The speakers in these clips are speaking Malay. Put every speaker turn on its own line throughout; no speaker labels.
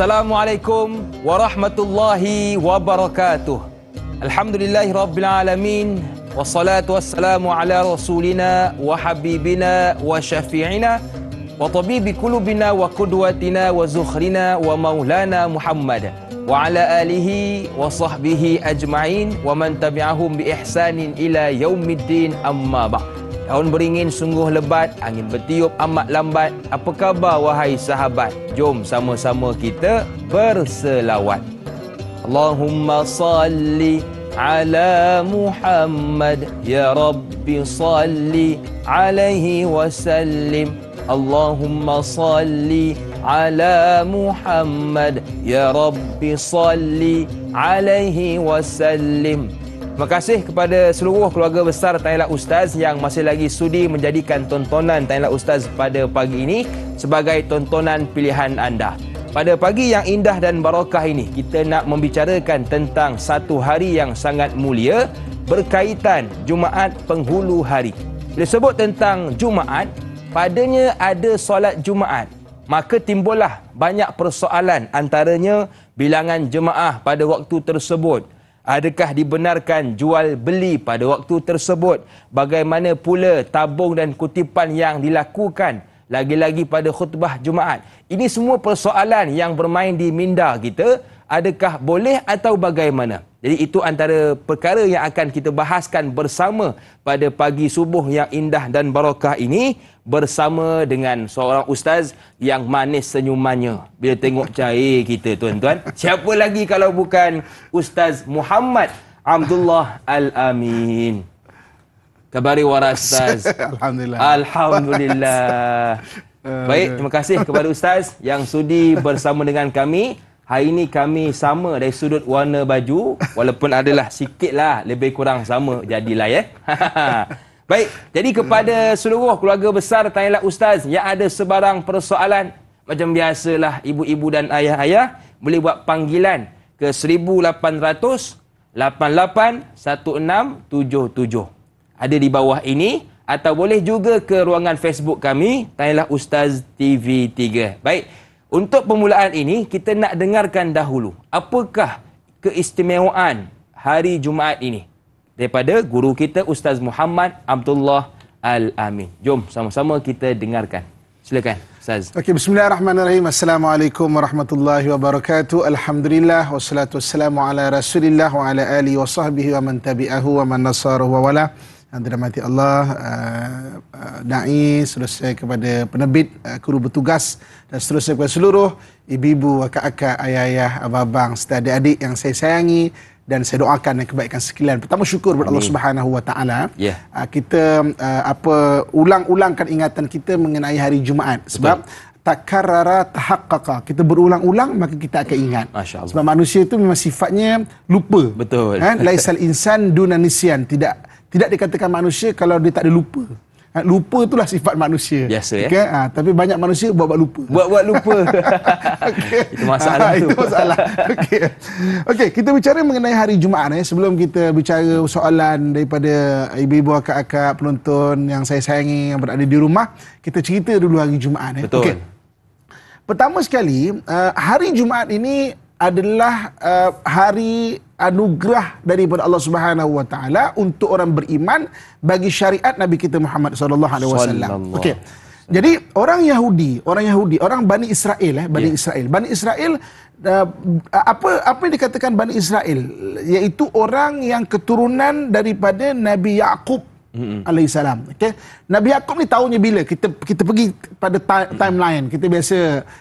السلام عليكم ورحمة الله وبركاته الحمد لله رب العالمين والصلاة والسلام على رسولنا وحبيبنا وشفيعنا وطبيب قلوبنا وقدوتنا وزخرنا ومولانا محمد وعلى آله وصحبه أجمعين ومن تبعهم بإحسان إلى يوم الدين أما بعد Tahun beringin sungguh lebat, angin bertiup amat lambat. Apa khabar wahai sahabat? Jom sama-sama kita berselawat. Allahumma salli ala Muhammad ya Rabbi salli alaihi wasallim. Allahumma salli ala Muhammad ya Rabbi salli alaihi wasallim. Terima kasih kepada seluruh keluarga besar Tailat Ustaz yang masih lagi sudi menjadikan tontonan Tailat Ustaz pada pagi ini sebagai tontonan pilihan anda. Pada pagi yang indah dan barakah ini, kita nak membicarakan tentang satu hari yang sangat mulia berkaitan Jumaat penghulu hari. Bila sebut tentang Jumaat, padanya ada solat Jumaat. Maka timbullah banyak persoalan antaranya bilangan jemaah pada waktu tersebut. Adakah dibenarkan jual beli pada waktu tersebut? Bagaimana pula tabung dan kutipan yang dilakukan lagi-lagi pada khutbah Jumaat? Ini semua persoalan yang bermain di minda kita. Adakah boleh atau bagaimana? Jadi itu antara perkara yang akan kita bahaskan bersama pada pagi subuh yang indah dan barakah ini bersama dengan seorang ustaz yang manis senyumannya. Bila tengok cair kita tuan-tuan, siapa lagi kalau bukan Ustaz Muhammad Abdullah Al-Amin. Kabari warastaz. Alhamdulillah. Alhamdulillah. Baik, terima kasih kepada ustaz yang sudi bersama dengan kami. Hari ini kami sama dari sudut warna baju. Walaupun adalah sikit lah. Lebih kurang sama jadilah ya. Baik. Jadi kepada seluruh keluarga besar tanyalah Ustaz. Yang ada sebarang persoalan. Macam biasalah ibu-ibu dan ayah-ayah. Boleh buat panggilan ke 1800-88-1677. Ada di bawah ini. Atau boleh juga ke ruangan Facebook kami. Tanyalah Ustaz TV3. Baik. Baik. Untuk permulaan ini, kita nak dengarkan dahulu apakah keistimewaan hari Jumaat ini daripada guru kita Ustaz Muhammad Abdullah Al-Amin. Jom sama-sama kita dengarkan. Silakan. Ustaz.
Okay, Bismillahirrahmanirrahim. Assalamualaikum warahmatullahi wabarakatuh. Alhamdulillah Wassalamu'alaikum warahmatullahi wabarakatuh. Rasulillah wa ala alihi wa sahbihi yang dirahmati Allah uh, da'i selesai kepada penerbit uh, eh, guru bertugas dan seterusnya kepada seluruh ibu-ibu kakak akak ayah-ayah abang-abang serta adik-adik yang saya sayangi dan saya doakan dan kebaikan sekalian pertama syukur kepada Allah Subhanahu Wa yeah. Ya. uh, kita uh, apa ulang-ulangkan ingatan kita mengenai hari Jumaat sebab Betul takarrara tahaqqaqa kita berulang-ulang maka kita akan ingat sebab manusia itu memang sifatnya lupa betul kan laisal insan dunanisyan tidak tidak dikatakan manusia kalau dia tak ada lupa. Ha, lupa itulah sifat manusia. Biasa ya. Okay? Ha, tapi banyak manusia buat-buat lupa. Buat-buat lupa.
okay. Itu masalah ha, itu.
masalah. Okey. Okey, kita bicara mengenai hari Jumaat eh. Sebelum kita bicara soalan daripada ibu-ibu akak-akak penonton yang saya sayangi yang berada di rumah, kita cerita dulu hari Jumaat eh. Betul. Okay. Pertama sekali, eh, hari Jumaat ini adalah eh, hari anugerah daripada Allah Subhanahu Wa Taala untuk orang beriman bagi syariat Nabi kita Muhammad Sallallahu Alaihi Wasallam. Okey. Jadi orang Yahudi, orang Yahudi, orang Bani Israel eh, Bani yeah. Israel. Bani Israel uh, apa apa yang dikatakan Bani Israel iaitu orang yang keturunan daripada Nabi Yaqub Mm-hmm. alaihi salam okey nabi yakub ni tahunya bila kita kita pergi pada time, timeline kita biasa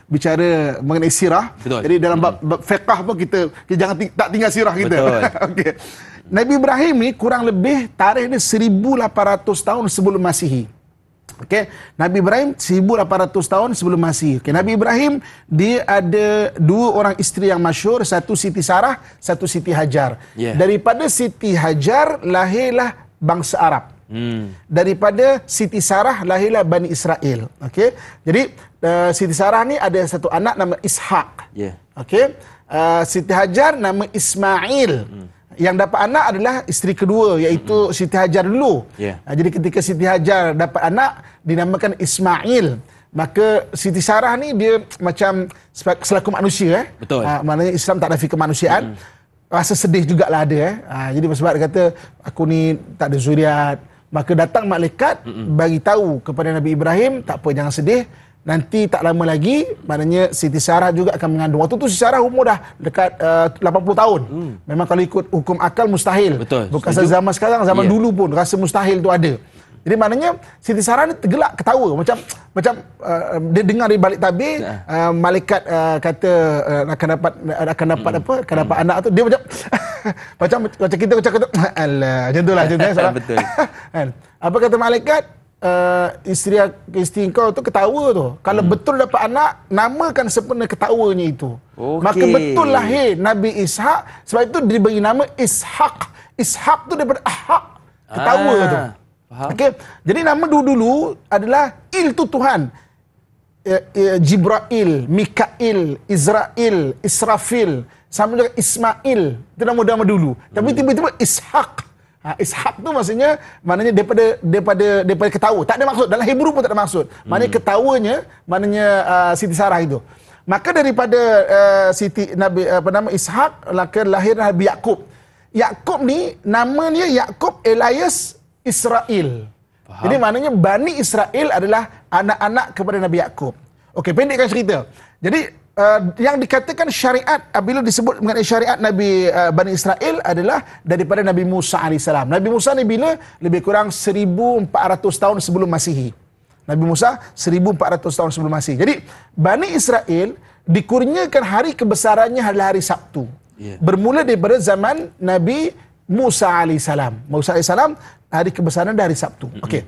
bicara mengenai sirah Betul. jadi dalam bab, bab fiqh pun kita, kita jangan ting, tak tinggal sirah kita okey nabi ibrahim ni kurang lebih tarikh dia 1800 tahun sebelum masihi okey nabi ibrahim 1800 tahun sebelum masihi okey nabi ibrahim dia ada dua orang isteri yang masyur satu siti sarah satu siti hajar yeah. daripada siti hajar lahirlah bangsa Arab. Hmm. Daripada Siti Sarah lahirlah Bani Israel. Okey. Jadi uh, Siti Sarah ni ada satu anak nama Ishaq. Ya. Yeah. Okey. Uh, Siti Hajar nama Ismail. Hmm. Yang dapat anak adalah isteri kedua iaitu mm -hmm. Siti Hajar dulu. Yeah. Ya. Jadi ketika Siti Hajar dapat anak dinamakan Ismail. Maka Siti Sarah ni dia macam selaku manusia eh. Betul. Ha, maknanya Islam tak ada fikir kemanusiaan. Mm -hmm. Rasa sedih jugalah ada eh. Ha, jadi sebab dia kata aku ni tak ada zuriat, Maka datang malaikat bagi tahu kepada Nabi Ibrahim, tak apa jangan sedih. Nanti tak lama lagi, maknanya Siti Sarah juga akan mengandung. Waktu tu Siti Sarah umur dah dekat eh, uh, 80 tahun. Hmm. Memang kalau ikut hukum akal, mustahil. Betul. Bukan zaman sekarang, zaman yeah. dulu pun rasa mustahil tu ada. Jadi maknanya Siti Sarah ni tergelak ketawa macam macam uh, dia dengar di balik tabir ya. uh, malaikat uh, kata uh, akan dapat akan dapat hmm. apa akan dapat hmm. anak tu dia macam macam macam kita macam kata alah macam tu lah, lah. betul kan apa kata malaikat uh, isteri isteri kau tu ketawa tu kalau hmm. betul dapat anak namakan sempena ketawanya itu okay. maka betul lahir Nabi Ishak sebab itu diberi nama Ishak Ishak tu daripada Ahak ketawa ah. tu Faham? Okey. Jadi nama dulu-dulu adalah Il tu Tuhan. Eh, eh, Jibrail, Mikail, Israel, Israfil, sama juga Ismail. Itu nama-nama dulu. Hmm. Tapi tiba-tiba Ishaq. Ha, Ishaq tu maksudnya maknanya daripada daripada daripada ketawa. Tak ada maksud dalam Hebrew pun tak ada maksud. Hmm. Maknanya ketawanya maknanya uh, Siti Sarah itu. Maka daripada uh, Siti Nabi apa nama Ishaq lahir Nabi Yakub. Yakub ni namanya Yakub Elias Israel. Faham. Jadi maknanya Bani Israel adalah anak-anak kepada Nabi Yakub. Okey, pendekkan cerita. Jadi uh, yang dikatakan syariat apabila disebut mengenai syariat Nabi uh, Bani Israel adalah daripada Nabi Musa AS. Nabi Musa ni bila lebih kurang 1400 tahun sebelum Masihi. Nabi Musa 1400 tahun sebelum Masihi. Jadi Bani Israel dikurniakan hari kebesarannya adalah hari Sabtu. Yeah. Bermula daripada zaman Nabi Musa alaihissalam. Musa alaihissalam hari kebesaran dari Sabtu. Okey.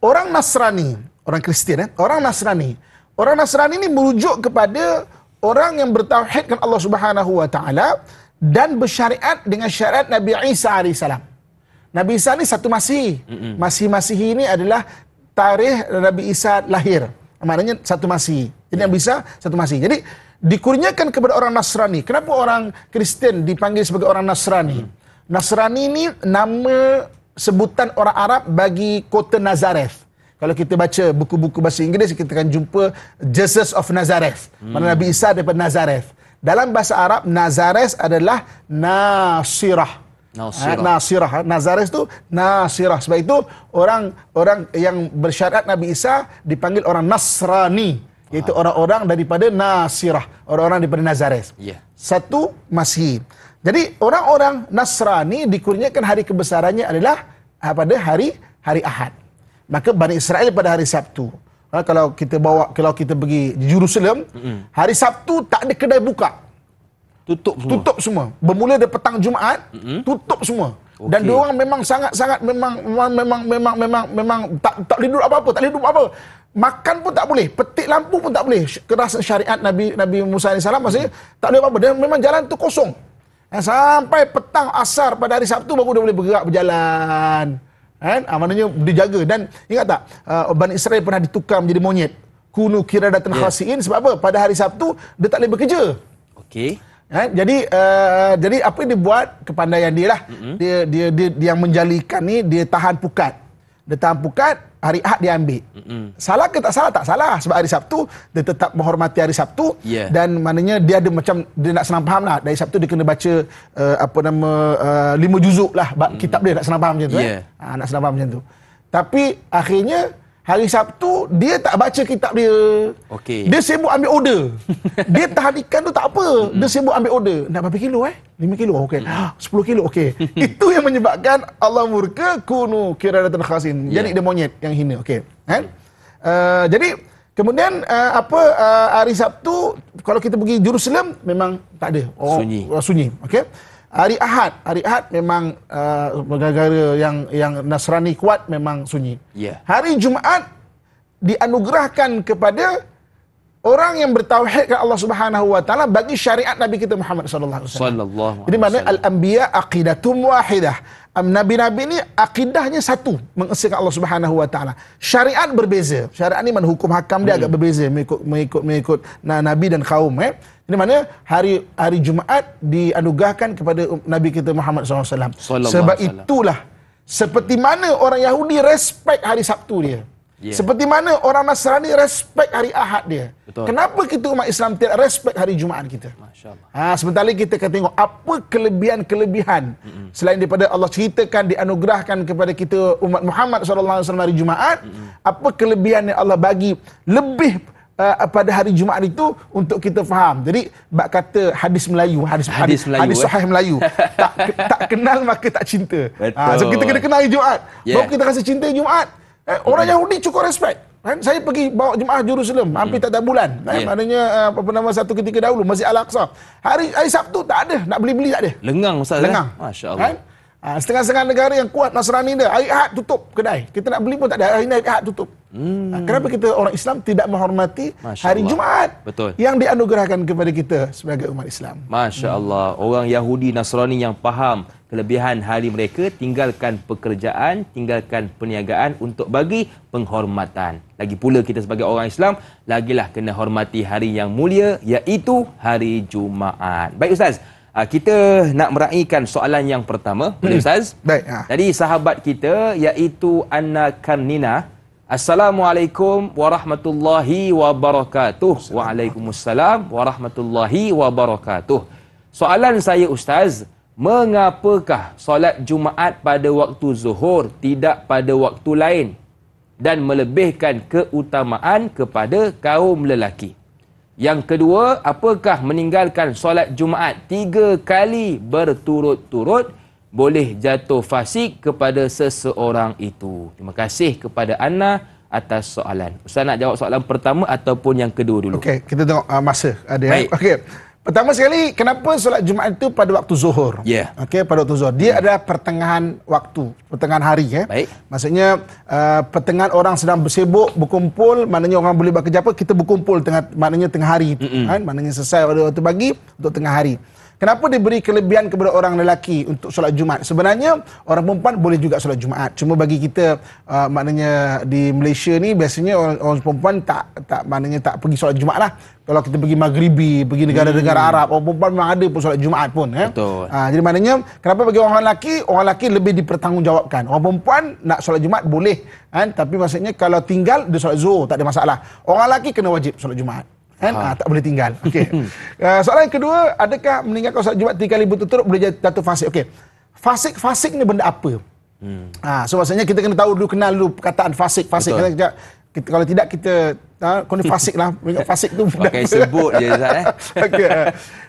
Orang Nasrani, orang Kristian, eh? orang Nasrani. Orang Nasrani ini merujuk kepada orang yang bertauhidkan Allah Subhanahu wa taala dan bersyariat dengan syariat Nabi Isa alaihissalam. Nabi Isa ni satu masih. Masih-masih ini adalah tarikh Nabi Isa lahir. Maknanya satu masih. Jadi yang bisa satu masih. Jadi dikurniakan kepada orang Nasrani. Kenapa orang Kristen dipanggil sebagai orang Nasrani? Hmm. Nasrani ini nama sebutan orang Arab bagi kota Nazareth. Kalau kita baca buku-buku bahasa Inggeris, kita akan jumpa Jesus of Nazareth. Hmm. Mana Nabi Isa daripada Nazareth. Dalam bahasa Arab, Nazareth adalah Nasirah. Nasirah. Ha, Nasirah. Ha, Nazareth itu Nasirah. Sebab itu orang orang yang bersyarat Nabi Isa dipanggil orang Nasrani. Iaitu orang-orang daripada Nasirah. Orang-orang daripada Nazareth. Yeah. Satu Masih. Jadi orang-orang Nasrani dikurniakan hari kebesarannya adalah ah, pada hari hari Ahad. Maka Bani Israel pada hari Sabtu. Ha, kalau kita bawa kalau kita pergi di Jerusalem, mm-hmm. hari Sabtu tak ada kedai buka. Tutup semua. Tutup semua. Bermula dari petang Jumaat, mm-hmm. tutup semua. Okay. Dan dia memang sangat-sangat memang memang memang memang memang tak tak boleh duduk apa-apa, tak boleh apa-apa makan pun tak boleh petik lampu pun tak boleh keras syariat Nabi Nabi Musa AS maksudnya tak boleh apa-apa dia memang jalan tu kosong eh, sampai petang asar pada hari Sabtu baru dia boleh bergerak berjalan kan ha, maknanya dijaga dan ingat tak uh, Bani Israel pernah ditukar menjadi monyet kunu kira datan yeah. khasiin sebab apa pada hari Sabtu dia tak boleh bekerja okey ha, jadi uh, jadi apa yang dia buat kepandaian dia lah mm-hmm. dia, dia, dia, dia, dia yang menjalikan ni dia tahan pukat Datang pukat, hari Ahad dia ambil. Mm-hmm. Salah ke tak salah? Tak salah. Sebab hari Sabtu, dia tetap menghormati hari Sabtu. Yeah. Dan maknanya dia ada macam, dia nak senang faham lah. Dari Sabtu dia kena baca, uh, apa nama, uh, lima juzuk lah. Mm-hmm. Kitab dia nak senang faham macam tu. Eh? Yeah. Eh? Ha, nak senang faham macam tu. Tapi akhirnya, Hari Sabtu dia tak baca kitab dia. Okey. Dia sibuk ambil order. dia tahan tahanikan tu tak apa. Dia sibuk ambil order. Nak berapa kilo eh? 5 kilo okey. 10 kilo okey. Itu yang menyebabkan Allah murka kunu kiradatan khasin. Yeah. Jadi dia monyet yang hina. Okey. Kan? Uh, jadi kemudian uh, apa uh, hari Sabtu kalau kita pergi Jerusalem memang tak ada. Oh, sunyi. Uh, sunyi. Okey. Hari Ahad, hari Ahad memang uh, gara-gara yang yang Nasrani kuat memang sunyi. Yeah. Hari Jumaat dianugerahkan kepada orang yang bertauhid kepada Allah Subhanahu wa taala bagi syariat Nabi kita Muhammad sallallahu alaihi wasallam. Jadi mana al-anbiya aqidatum wahidah nabi-nabi ni akidahnya satu mengesahkan Allah Subhanahu wa taala. Syariat berbeza. Syariat ni mana hukum hakam dia hmm. agak berbeza mengikut mengikut mengikut nabi dan kaum eh. Ini mana hari hari Jumaat dianugahkan kepada um, nabi kita Muhammad SAW. Sebab itulah seperti mana orang Yahudi respect hari Sabtu dia. Hmm. Yeah. Seperti mana orang Nasrani respect hari Ahad dia. Betul. Kenapa kita umat Islam tidak respect hari Jumaat kita? Ha, sebentar lagi kita akan tengok apa kelebihan-kelebihan. Mm-hmm. Selain daripada Allah ceritakan, dianugerahkan kepada kita umat Muhammad SAW hari Jumaat. Mm-hmm. Apa kelebihan yang Allah bagi lebih uh, pada hari Jumaat itu untuk kita faham. Jadi, bak kata hadis Melayu. Hadis, hadis Melayu. Hadis eh. Melayu. tak, tak kenal maka tak cinta. Ha, so kita kena kenal hari Jumaat. Yeah. Baru kita rasa cinta Jumaat. Eh, orang Yahudi cukup respect. Kan? Saya pergi bawa jemaah Jerusalem hampir hmm. tak ada bulan. Kan? Eh, yeah. Maknanya eh, apa uh, nama satu ketika dahulu masih Al-Aqsa. Hari hari Sabtu tak ada nak beli-beli tak ada. Lengang ustaz. Eh? Lengang. Eh? Masya-Allah. Kan? Ah, setengah-setengah negara yang kuat Nasrani dia hari Ahad tutup kedai. Kita nak beli pun tak ada. Hari ini Ahad tutup. Hmm. Ah, kenapa kita orang Islam tidak menghormati Masya hari Allah. Jumaat Betul. yang dianugerahkan kepada kita sebagai umat Islam?
Masya-Allah. Orang Yahudi Nasrani yang faham kelebihan hari mereka tinggalkan pekerjaan, tinggalkan perniagaan untuk bagi penghormatan. Lagi pula kita sebagai orang Islam, lagilah kena hormati hari yang mulia iaitu hari Jumaat. Baik Ustaz, ah, kita nak meraihkan soalan yang pertama. Hmm. Boleh Ustaz? Baik. Ah. dari sahabat kita iaitu Anna Karnina. Assalamualaikum warahmatullahi wabarakatuh. Waalaikumsalam warahmatullahi wabarakatuh. Soalan saya Ustaz, mengapakah solat Jumaat pada waktu zuhur tidak pada waktu lain dan melebihkan keutamaan kepada kaum lelaki. Yang kedua, apakah meninggalkan solat Jumaat tiga kali berturut-turut boleh jatuh fasik kepada seseorang itu? Terima kasih kepada Anna atas soalan. Ustaz nak jawab soalan pertama ataupun yang kedua dulu?
Okey, kita tengok uh, masa. Ada Okey. Pertama sekali, kenapa solat Jumaat itu pada waktu zuhur? Ya. Yeah. Okey, pada waktu zuhur. Dia hmm. adalah pertengahan waktu, pertengahan hari. Eh. Baik. Maksudnya, uh, pertengahan orang sedang bersibuk, berkumpul, maknanya orang boleh buat kerja apa, kita berkumpul tengah, maknanya tengah hari. Mm-hmm. Kan? Maknanya selesai pada waktu pagi untuk tengah hari. Kenapa diberi kelebihan kepada orang lelaki untuk solat Jumaat? Sebenarnya orang perempuan boleh juga solat Jumaat. Cuma bagi kita uh, maknanya di Malaysia ni biasanya orang, orang perempuan tak tak maknanya tak pergi solat Jumaat lah. Kalau kita pergi Maghribi, pergi negara-negara hmm. Arab, orang perempuan memang ada pun solat Jumaat pun. Eh? Betul. Ha, jadi maknanya, kenapa bagi orang lelaki, orang lelaki lebih dipertanggungjawabkan. Orang perempuan nak solat Jumaat boleh. Kan? Tapi maksudnya kalau tinggal, dia solat Zuhur, tak ada masalah. Orang lelaki kena wajib solat Jumaat. Kan? Ha. Ha, tak boleh tinggal. Okay. uh, ah, soalan yang kedua, adakah meninggalkan solat Jumat tiga kali berturut-turut boleh jadi jatuh fasik? Okay. Fasik, fasik ni benda apa? Hmm. Ha, so maksudnya kita kena tahu dulu, kenal dulu perkataan fasik. Fasik. Betul. Kata, kita, kalau tidak kita, ha, kau ni fasik lah. fasik tu. Pakai okay, sebut je, Zat. Eh. okay.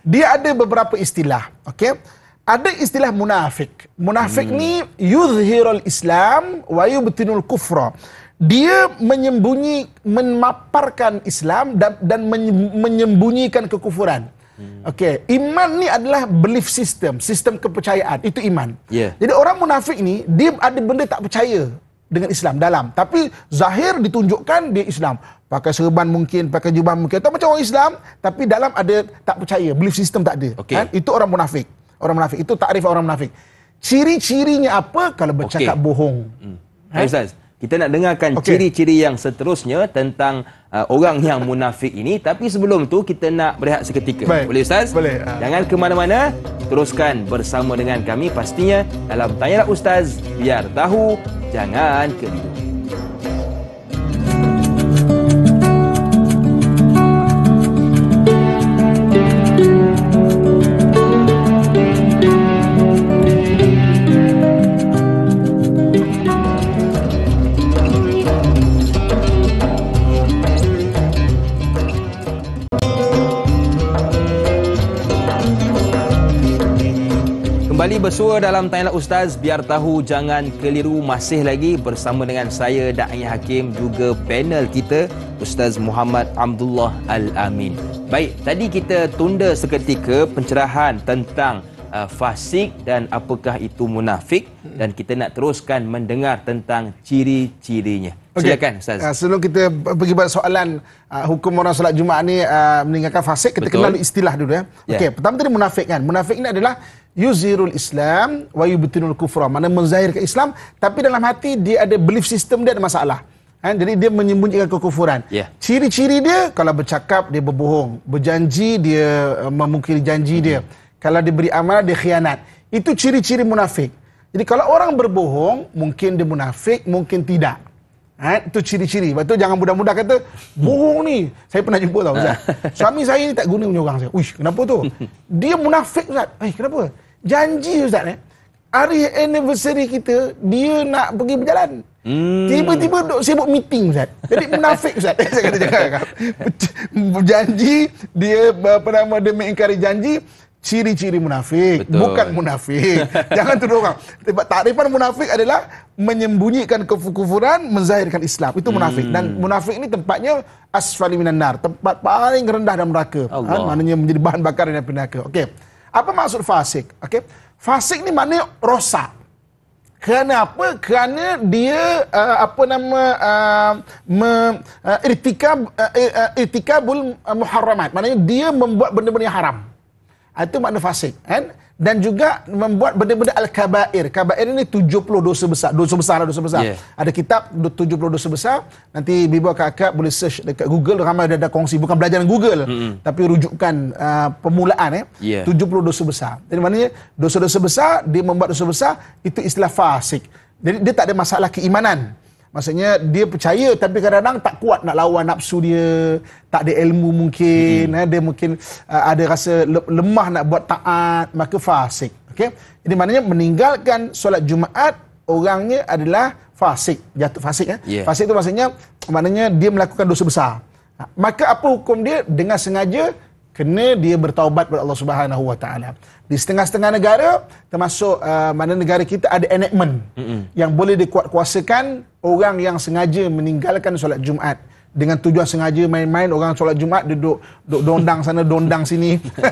Dia ada beberapa istilah. Okay. Ada istilah munafik. Munafik hmm. ni yuzhirul Islam wa yubtinul kufra dia menyembunyi memaparkan Islam dan dan menyembunyikan kekufuran. Hmm. Okey, iman ni adalah belief system, sistem kepercayaan. Itu iman. Yeah. Jadi orang munafik ni dia ada benda tak percaya dengan Islam dalam, tapi zahir ditunjukkan dia Islam. Pakai serban mungkin, pakai jubah mungkin, atau macam orang Islam, tapi dalam ada tak percaya, belief system tak ada. Okay. Kan? Itu orang munafik. Orang munafik itu takrif orang munafik. Ciri-cirinya apa kalau bercakap okay. bohong? Hmm.
Ha? Ustaz, kita nak dengarkan okay. ciri-ciri yang seterusnya tentang uh, orang yang munafik ini. Tapi sebelum tu kita nak berehat seketika. Baik. Boleh Ustaz? Boleh. Ah. Jangan ke mana-mana. Teruskan bersama dengan kami pastinya dalam tanya Ustaz. Biar tahu, jangan kelihatan. Kembali bersua dalam Tanya Ustaz Biar tahu jangan keliru Masih lagi bersama dengan saya Da'i Hakim Juga panel kita Ustaz Muhammad Abdullah Al-Amin Baik, tadi kita tunda seketika pencerahan tentang uh, fasik dan apakah itu munafik dan kita nak teruskan mendengar tentang ciri-cirinya. Okay. Silakan Ustaz. Uh,
sebelum kita pergi pada soalan uh, hukum orang solat Jumaat ni uh, meninggalkan fasik, kita Betul. kenal istilah dulu ya. Yeah. Okey, pertama tadi munafik kan. Munafik ni adalah yuzirul islam wa yubtinul kufra mana menzahirkan islam tapi dalam hati dia ada belief system dia ada masalah ha? jadi dia menyembunyikan kekufuran yeah. ciri-ciri dia kalau bercakap dia berbohong berjanji dia uh, memungkiri janji mm-hmm. dia hmm. kalau diberi amanah dia khianat itu ciri-ciri munafik jadi kalau orang berbohong mungkin dia munafik mungkin tidak Ha, itu ciri-ciri. Sebab tu jangan mudah-mudah kata, bohong ni. Saya pernah jumpa tau, Ustaz. Suami saya ni tak guna punya orang saya. Uish, kenapa tu? Dia munafik, Ustaz. Eh, kenapa? janji Ustaz eh hari anniversary kita dia nak pergi berjalan hmm. tiba-tiba duk sibuk meeting Ustaz jadi munafik Ustaz saya kata jangan janji dia apa nama dia mengingkari janji ciri-ciri munafik Betul. bukan munafik jangan tuduh orang sebab takrifan munafik adalah menyembunyikan kekufuran menzahirkan Islam itu munafik hmm. dan munafik ini tempatnya asfali minan nar tempat paling rendah dalam neraka kan? maknanya menjadi bahan bakar dalam neraka okey apa maksud fasik? Okey. Fasik ni maknanya rosak. Kenapa? Kerana dia uh, apa nama uh, me, uh, irtika uh, eh, uh, irtikabul uh, muharramat. Maknanya dia membuat benda-benda yang haram. Ah, itu makna fasik, kan? Eh? dan juga membuat benda-benda al-kabair. Kabair ini 70 dosa besar. Dosa besar lah, dosa besar. Yeah. Ada kitab 70 dosa besar. Nanti Bibo Kakak boleh search dekat Google. Ramai dah, ada kongsi. Bukan belajar dengan Google. Mm-hmm. Tapi rujukan uh, permulaan. Eh. Yeah. 70 dosa besar. Jadi maknanya dosa-dosa besar, dia membuat dosa besar, itu istilah fasik. Jadi dia tak ada masalah keimanan. Maksudnya dia percaya tapi kadang-kadang tak kuat nak lawan nafsu dia, tak ada ilmu mungkin, hmm. eh, dia mungkin uh, ada rasa lemah nak buat taat, maka fasik. Okey. Ini maknanya meninggalkan solat Jumaat orangnya adalah fasik, jatuh fasik eh. Yeah. Fasik itu maksudnya maknanya dia melakukan dosa besar. Maka apa hukum dia dengan sengaja kena dia bertaubat kepada Allah Subhanahu Wa Taala. Di setengah-setengah negara termasuk uh, mana negara kita ada enactment mm-hmm. yang boleh dikuatkuasakan orang yang sengaja meninggalkan solat Jumaat dengan tujuan sengaja main-main orang solat Jumaat duduk duduk dondang sana dondang sini.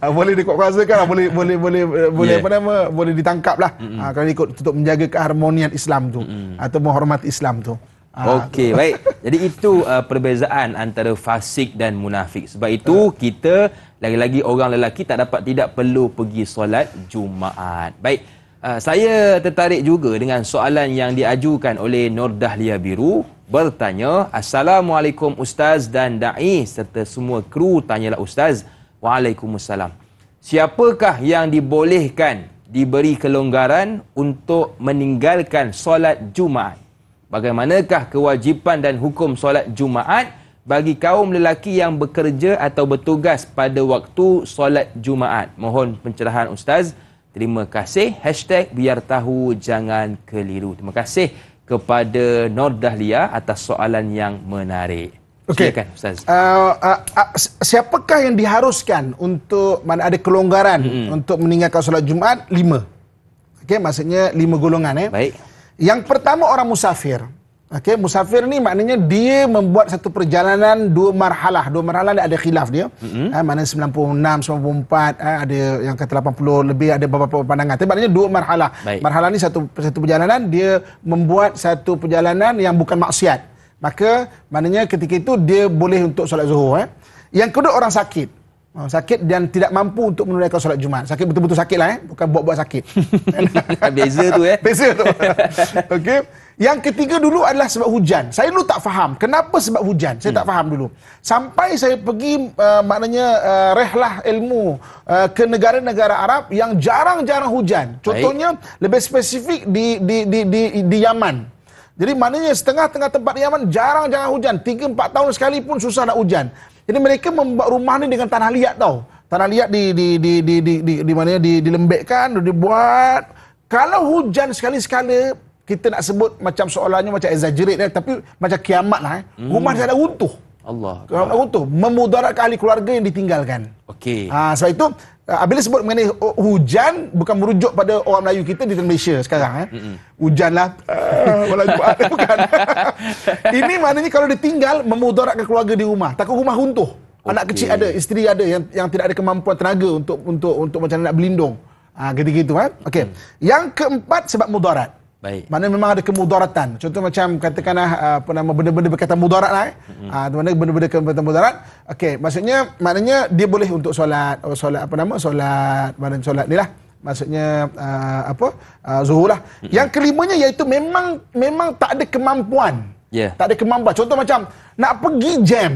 Ah, boleh dikuatkuasakan lah, boleh boleh boleh yeah. boleh apa nama boleh ditangkaplah. Mm-hmm. Ah, kalau ikut untuk menjaga keharmonian Islam tu mm-hmm. atau menghormati Islam tu. Ah. Okey,
baik. Jadi itu uh, perbezaan antara fasik dan munafik. Sebab itu kita lagi-lagi orang lelaki tak dapat tidak perlu pergi solat Jumaat. Baik. Uh, saya tertarik juga dengan soalan yang diajukan oleh Nur Dahlia Biru bertanya, "Assalamualaikum ustaz dan dai serta semua kru tanyalah ustaz. Waalaikumsalam. Siapakah yang dibolehkan diberi kelonggaran untuk meninggalkan solat Jumaat?" Bagaimanakah kewajipan dan hukum solat Jumaat bagi kaum lelaki yang bekerja atau bertugas pada waktu solat Jumaat? Mohon pencerahan Ustaz. Terima kasih. Hashtag biar tahu jangan keliru. Terima kasih kepada Nur Dahlia atas soalan yang menarik. Okay. Silakan Ustaz.
Uh, uh, uh, siapakah yang diharuskan untuk mana ada kelonggaran mm -hmm. untuk meninggalkan solat Jumaat? Lima. Okay, maksudnya lima golongan. Eh? Baik. Yang pertama orang musafir. Okey, musafir ni maknanya dia membuat satu perjalanan dua marhalah. Dua marhalah ada khilaf dia. Mm -hmm. eh, mana 96, 94, eh, ada yang kata 80 lebih, ada beberapa pandangan. Tapi maknanya dua marhalah. Baik. Marhalah ni satu satu perjalanan, dia membuat satu perjalanan yang bukan maksiat. Maka maknanya ketika itu dia boleh untuk solat zuhur. Eh. Yang kedua orang sakit. Ah, sakit dan tidak mampu untuk menunaikan solat Jumaat. Sakit betul-betul sakitlah, eh. Bukan buat-buat sakit.
Beza tu eh.
Beza tu. Okey. Yang ketiga dulu adalah sebab hujan. Saya dulu tak faham. Kenapa sebab hujan? Saya hmm. tak faham dulu. Sampai saya pergi uh, maknanya uh, rehlah ilmu uh, ke negara-negara Arab yang jarang-jarang hujan. Contohnya Baik. lebih spesifik di di di di di Yaman. Jadi maknanya setengah-tengah tempat Yaman jarang-jarang hujan. 3-4 tahun sekali pun susah nak hujan. Jadi mereka membuat rumah ni dengan tanah liat tau. Tanah liat di di di di di di, di mana di dilembekkan, dibuat. Kalau hujan sekali-sekala kita nak sebut macam soalannya macam exaggerate lah. tapi macam kiamat lah eh. Rumah hmm. dia dah runtuh. Allah. Kalau Allah. utuh, memudarat ahli keluarga yang ditinggalkan. Okey. Ha, sebab itu, ah, bila sebut mengenai hujan, bukan merujuk pada orang Melayu kita di Malaysia sekarang. Eh. Hujan lah. bukan. Ini maknanya kalau ditinggal, memudaratkan keluarga di rumah. Takut rumah runtuh. Okay. Anak kecil ada, isteri ada yang, yang tidak ada kemampuan tenaga untuk untuk untuk macam nak berlindung. Ha, ah, ketika itu. Eh. Okey. Hmm. Yang keempat sebab mudarat. Baik. Mana memang ada kemudaratan. Contoh macam katakanlah apa nama benda-benda berkaitan mudarat lah. Eh. Hmm. Ah, mana benda-benda berkaitan mudarat. Okey, maksudnya maknanya dia boleh untuk solat. Oh, solat apa nama? Solat. Mana solat ni lah. Maksudnya uh, apa? Uh, zuhur lah. Hmm. Yang kelimanya iaitu memang memang tak ada kemampuan. Yeah. Tak ada kemampuan. Contoh macam nak pergi jam.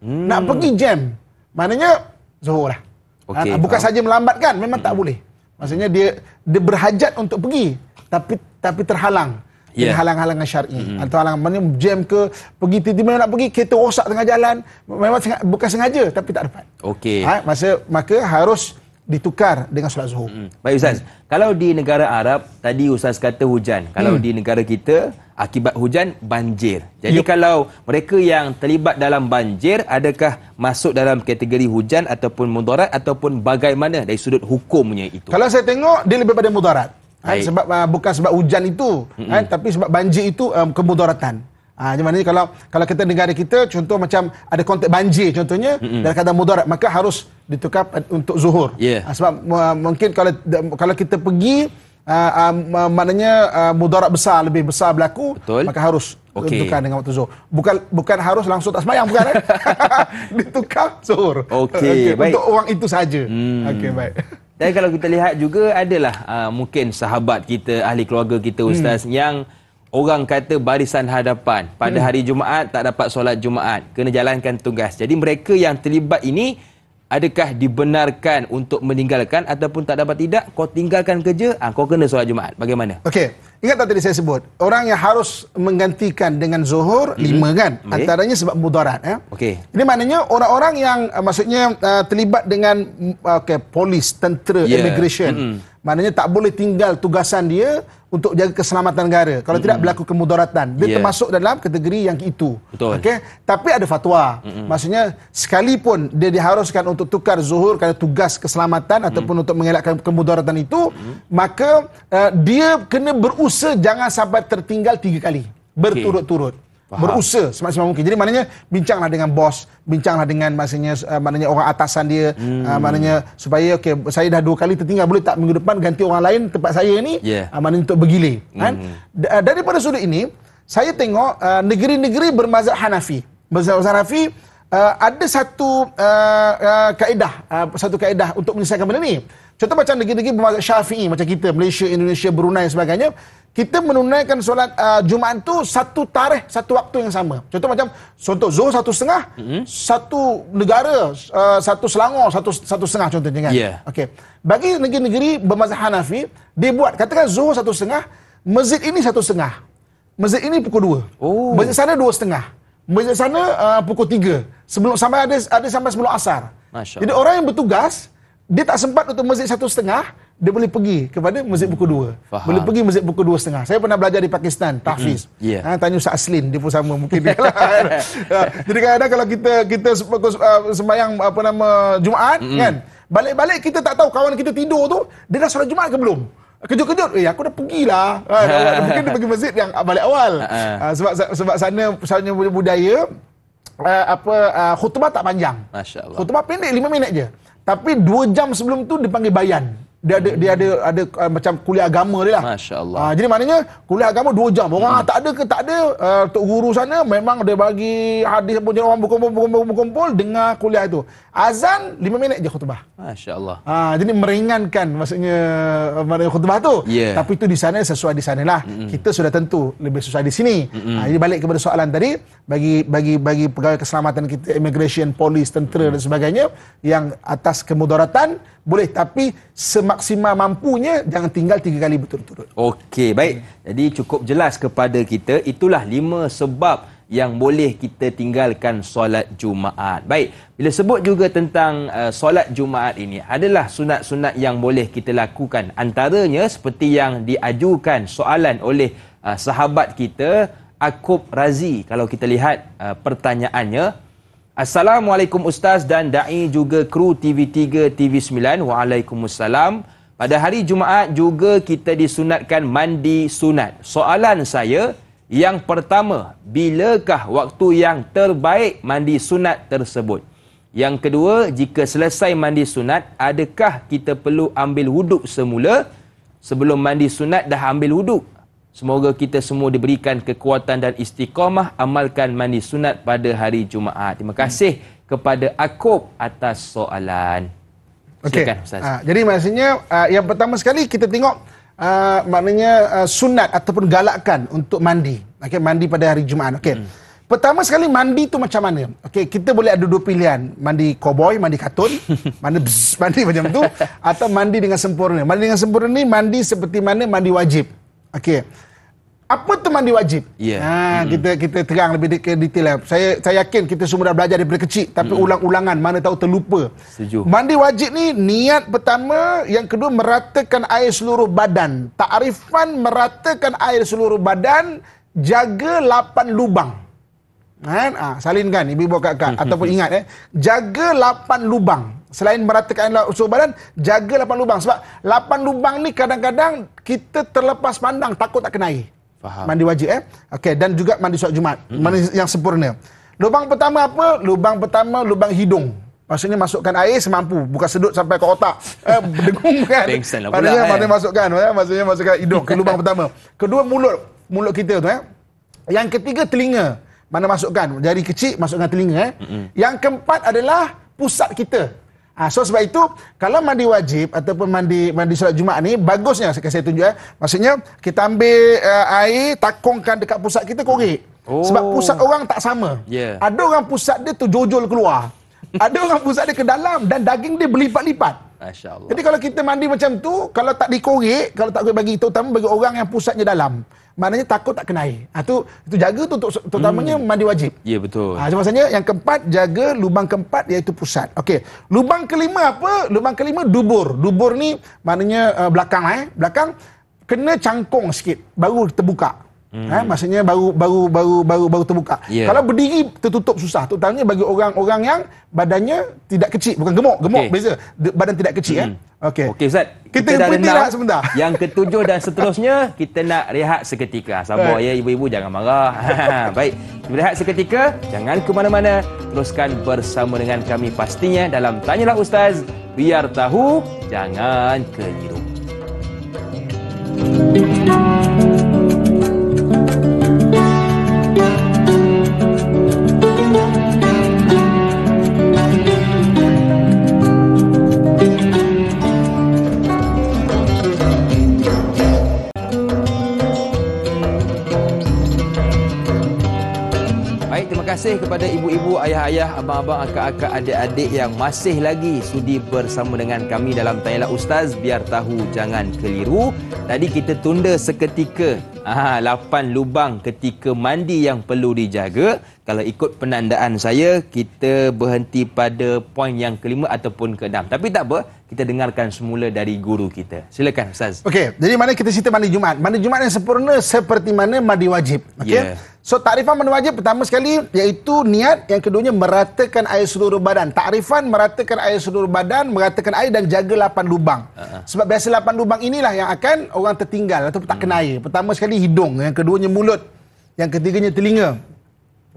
Hmm. Nak pergi jam. Maknanya zuhur lah. Okay. Bukan saja melambatkan. Memang hmm. tak boleh. Maksudnya dia dia berhajat untuk pergi tapi tapi terhalang yeah. halang-halangan syar'i mm-hmm. atau halangan mana jam ke pergi tiba-tiba nak pergi kereta rosak tengah jalan memang sengaja, bukan sengaja tapi tak dapat okey ha, masa maka harus ditukar dengan solat zuhur mm.
baik ustaz mm. kalau di negara arab tadi ustaz kata hujan kalau mm. di negara kita akibat hujan banjir. Jadi yep. kalau mereka yang terlibat dalam banjir adakah masuk dalam kategori hujan ataupun mudarat ataupun bagaimana dari sudut hukumnya itu?
Kalau saya tengok dia lebih pada mudarat. Kan, sebab uh, bukan sebab hujan itu mm-hmm. kan tapi sebab banjir itu um, kemudaratan. Ah ha, maknanya kalau kalau kita negara kita contoh macam ada konteks banjir contohnya mm-hmm. dan kadang mudarat maka harus ditukar eh, untuk zuhur. Yeah. Ha, sebab uh, mungkin kalau kalau kita pergi uh, uh, maknanya uh, mudarat besar lebih besar berlaku Betul. maka harus Okay. Tukar dengan waktu zuhur. Bukan bukan harus langsung tak sembahyang bukan. Eh?
Ditukar zuhur. Okey, okay. Untuk
orang itu saja. Hmm. Okey, baik.
Dan kalau kita lihat juga adalah uh, mungkin sahabat kita, ahli keluarga kita hmm. ustaz hmm. yang orang kata barisan hadapan pada hmm. hari Jumaat tak dapat solat Jumaat, kena jalankan tugas. Jadi mereka yang terlibat ini adakah dibenarkan untuk meninggalkan ataupun tak dapat tidak kau tinggalkan kerja ha, kau kena solat Jumaat bagaimana
okey ingat tak tadi saya sebut orang yang harus menggantikan dengan zuhur hmm. lima kan okay. antaranya sebab mudarat ya okey ini maknanya orang-orang yang eh, maksudnya uh, terlibat dengan uh, okey polis tentera yeah. immigration hmm. Maknanya tak boleh tinggal tugasan dia untuk jaga keselamatan negara. Kalau mm-hmm. tidak berlaku kemudaratan. Dia yeah. termasuk dalam kategori yang itu. Betul. Okay? Tapi ada fatwa. Mm-hmm. Maksudnya sekalipun dia diharuskan untuk tukar zuhur kerana tugas keselamatan mm-hmm. ataupun mm. untuk mengelakkan kemudaratan itu. Mm-hmm. Maka uh, dia kena berusaha jangan sampai tertinggal tiga kali. Berturut-turut. Okay. Faham. berusaha semaksimal mungkin. Jadi maknanya bincanglah dengan bos, bincanglah dengan maksudnya uh, maknanya orang atasan dia, uh, hmm. uh, maknanya supaya okay saya dah dua kali tertinggal boleh tak minggu depan ganti orang lain tempat saya ni yeah. uh, maknanya untuk bergilir kan? hmm. kan. D- uh, daripada sudut ini saya tengok uh, negeri-negeri bermazhab Hanafi. bermazhab Hanafi uh, ada satu uh, uh, kaedah, uh, satu kaedah untuk menyelesaikan benda ni. Contoh macam negeri-negeri bermazhab syafi'i macam kita, Malaysia, Indonesia, Brunei dan sebagainya. Kita menunaikan solat uh, Jumaat tu satu tarikh, satu waktu yang sama. Contoh macam, contoh Zohor satu setengah, mm-hmm. satu negara, uh, satu selangor, satu, satu setengah contohnya kan. Yeah. Okay. Bagi negeri-negeri bermazhab Hanafi, dia buat, katakan Zohor satu setengah, masjid ini satu setengah. Masjid ini pukul dua. Oh. Masjid sana dua setengah. Masjid sana uh, pukul tiga. Sebelum, sampai ada, ada sampai sebelum asar. Jadi orang yang bertugas, dia tak sempat untuk masjid satu setengah, dia boleh pergi kepada masjid buku dua. Faham. Boleh pergi masjid buku dua setengah. Saya pernah belajar di Pakistan, Tahfiz. Mm-hmm. Yeah. Ha, tanya Ustaz Aslin, dia pun sama. Mungkin dia lah. Ha, jadi kadang-kadang kalau kita kita uh, sembahyang apa nama Jumaat, mm-hmm. kan? Balik-balik kita tak tahu kawan kita tidur tu, dia dah solat Jumaat ke belum? Kejut-kejut, eh aku dah pergilah. Ha, mungkin dia pergi masjid yang balik awal. Ha, ha. ha, sebab sebab sana, sana budaya, uh, apa uh, khutbah tak panjang. Masya Allah. Khutbah pendek, lima minit je. Tapi dua jam sebelum tu dipanggil bayan dia ada dia ada ada uh, macam kuliah agama dia lah. Masya-Allah. Uh, jadi maknanya kuliah agama 2 jam. Orang hmm. tak ada ke tak ada uh, tok guru sana memang dia bagi hadis pun orang berkumpul, berkumpul berkumpul dengar kuliah itu. Azan 5 minit je khutbah.
Masya-Allah.
Uh, jadi meringankan maksudnya uh, maknanya khutbah tu. Yeah. Tapi itu di sana sesuai di sanalah. Hmm. Kita sudah tentu lebih susah di sini. Hmm. Uh, ah, jadi balik kepada soalan tadi bagi bagi bagi pegawai keselamatan kita immigration, police, tentera hmm. dan sebagainya yang atas kemudaratan boleh tapi sem- semaksimal mampunya jangan tinggal tiga kali berturut-turut.
Okey, baik. Hmm. Jadi cukup jelas kepada kita itulah lima sebab yang boleh kita tinggalkan solat Jumaat. Baik, bila sebut juga tentang uh, solat Jumaat ini adalah sunat-sunat yang boleh kita lakukan. Antaranya seperti yang diajukan soalan oleh uh, sahabat kita Akub Razi kalau kita lihat uh, pertanyaannya Assalamualaikum Ustaz dan da'i juga kru TV3, TV9. Waalaikumsalam. Pada hari Jumaat juga kita disunatkan mandi sunat. Soalan saya, yang pertama, bilakah waktu yang terbaik mandi sunat tersebut? Yang kedua, jika selesai mandi sunat, adakah kita perlu ambil huduk semula? Sebelum mandi sunat dah ambil huduk? Semoga kita semua diberikan kekuatan dan istiqamah amalkan mandi sunat pada hari Jumaat. Terima hmm. kasih hmm. kepada Akop atas soalan. Silakan okay.
Ah, jadi maksudnya uh, yang pertama sekali kita tengok uh, maknanya uh, sunat ataupun galakkan untuk mandi. Okay, mandi pada hari Jumaat. Okey. Hmm. Pertama sekali mandi tu macam mana? Okey, kita boleh ada dua pilihan. Mandi cowboy, mandi katun. mandi, bzz, mandi macam tu. atau mandi dengan sempurna. Mandi dengan sempurna ni mandi seperti mana mandi wajib. Okey apa tu mandi wajib? Yeah. Ha, mm. kita kita terang lebih detail lah. Saya saya yakin kita semua dah belajar daripada kecil tapi mm. ulang-ulangan mana tahu terlupa. Setuju. Mandi wajib ni niat pertama, yang kedua meratakan air seluruh badan. Takrifan meratakan air seluruh badan, jaga lapan lubang. Kan? Ha, ah, salinkan ibu bapa kakak mm-hmm. Hmm, hmm. ataupun ingat eh. Jaga lapan lubang. Selain meratakan air seluruh badan, jaga lapan lubang sebab lapan lubang ni kadang-kadang kita terlepas pandang takut tak kena air. Faham. Mandi wajib eh. Okey dan juga mandi solat Jumat. Mm-hmm. Mandi yang sempurna. Lubang pertama apa? Lubang pertama lubang hidung. Maksudnya masukkan air semampu, bukan sedut sampai ke otak. Eh berdengung kan. Pada dia mana masukkan eh? maksudnya masukkan hidung ke lubang pertama. Kedua mulut, mulut kita tu eh. Yang ketiga telinga. Mana masukkan? Jari kecil masukkan telinga eh. Mm-hmm. Yang keempat adalah pusat kita. Ha, so sebab itu kalau mandi wajib ataupun mandi mandi solat Jumaat ni bagusnya saya kasih tunjuk eh. Maksudnya kita ambil uh, air takungkan dekat pusat kita korek. Oh. Sebab pusat orang tak sama. Yeah. Ada orang pusat dia tu jojol keluar. Ada orang pusat dia ke dalam dan daging dia berlipat-lipat. masya Jadi kalau kita mandi macam tu kalau tak dikorek, kalau tak korek bagi terutama bagi orang yang pusatnya dalam maknanya takut tak kena air. Ha, tu, tu jaga tu untuk terutamanya hmm. mandi wajib. Ya yeah, betul. Ha, maksudnya yang keempat jaga lubang keempat iaitu pusat. Okey. Lubang kelima apa? Lubang kelima dubur. Dubur ni maknanya uh, belakang lah eh. Belakang kena cangkung sikit baru terbuka. Hmm. Eh, maksudnya baru baru baru baru baru terbuka. Yeah. Kalau berdiri tertutup susah. Terutamanya bagi orang-orang yang badannya tidak kecil, bukan gemuk, gemuk okay. beza. Badan tidak kecil hmm. eh.
Okey. Okey Ustaz. Kita, kita dah rehat
sebentar. Yang ketujuh dan seterusnya
kita nak rehat seketika. Sabar right. Eh. ya ibu-ibu jangan marah. Baik. kita Rehat seketika, jangan ke mana-mana. Teruskan bersama dengan kami pastinya dalam tanyalah ustaz. Biar tahu jangan keliru. Thank you. kepada ibu-ibu, ayah-ayah, abang-abang, akak-akak, adik-adik yang masih lagi sudi bersama dengan kami dalam Tanyalah Ustaz. Biar tahu jangan keliru. Tadi kita tunda seketika Ah, lapan lubang ketika mandi yang perlu dijaga. Kalau ikut penandaan saya, kita berhenti pada poin yang kelima ataupun keenam. Tapi tak apa, kita dengarkan semula dari guru kita. Silakan Ustaz.
Okey, jadi mana kita cerita mandi Jumaat? Mandi Jumaat yang sempurna seperti mana mandi wajib. Okey. Yeah. So, takrifan mandi wajib pertama sekali iaitu niat. Yang keduanya, meratakan air seluruh badan. Takrifan meratakan air seluruh badan, meratakan air dan jaga lapan lubang. Uh-huh. Sebab biasa lapan lubang inilah yang akan orang tertinggal atau tak hmm. kena air. Pertama sekali, hidung, yang keduanya mulut, yang ketiganya telinga.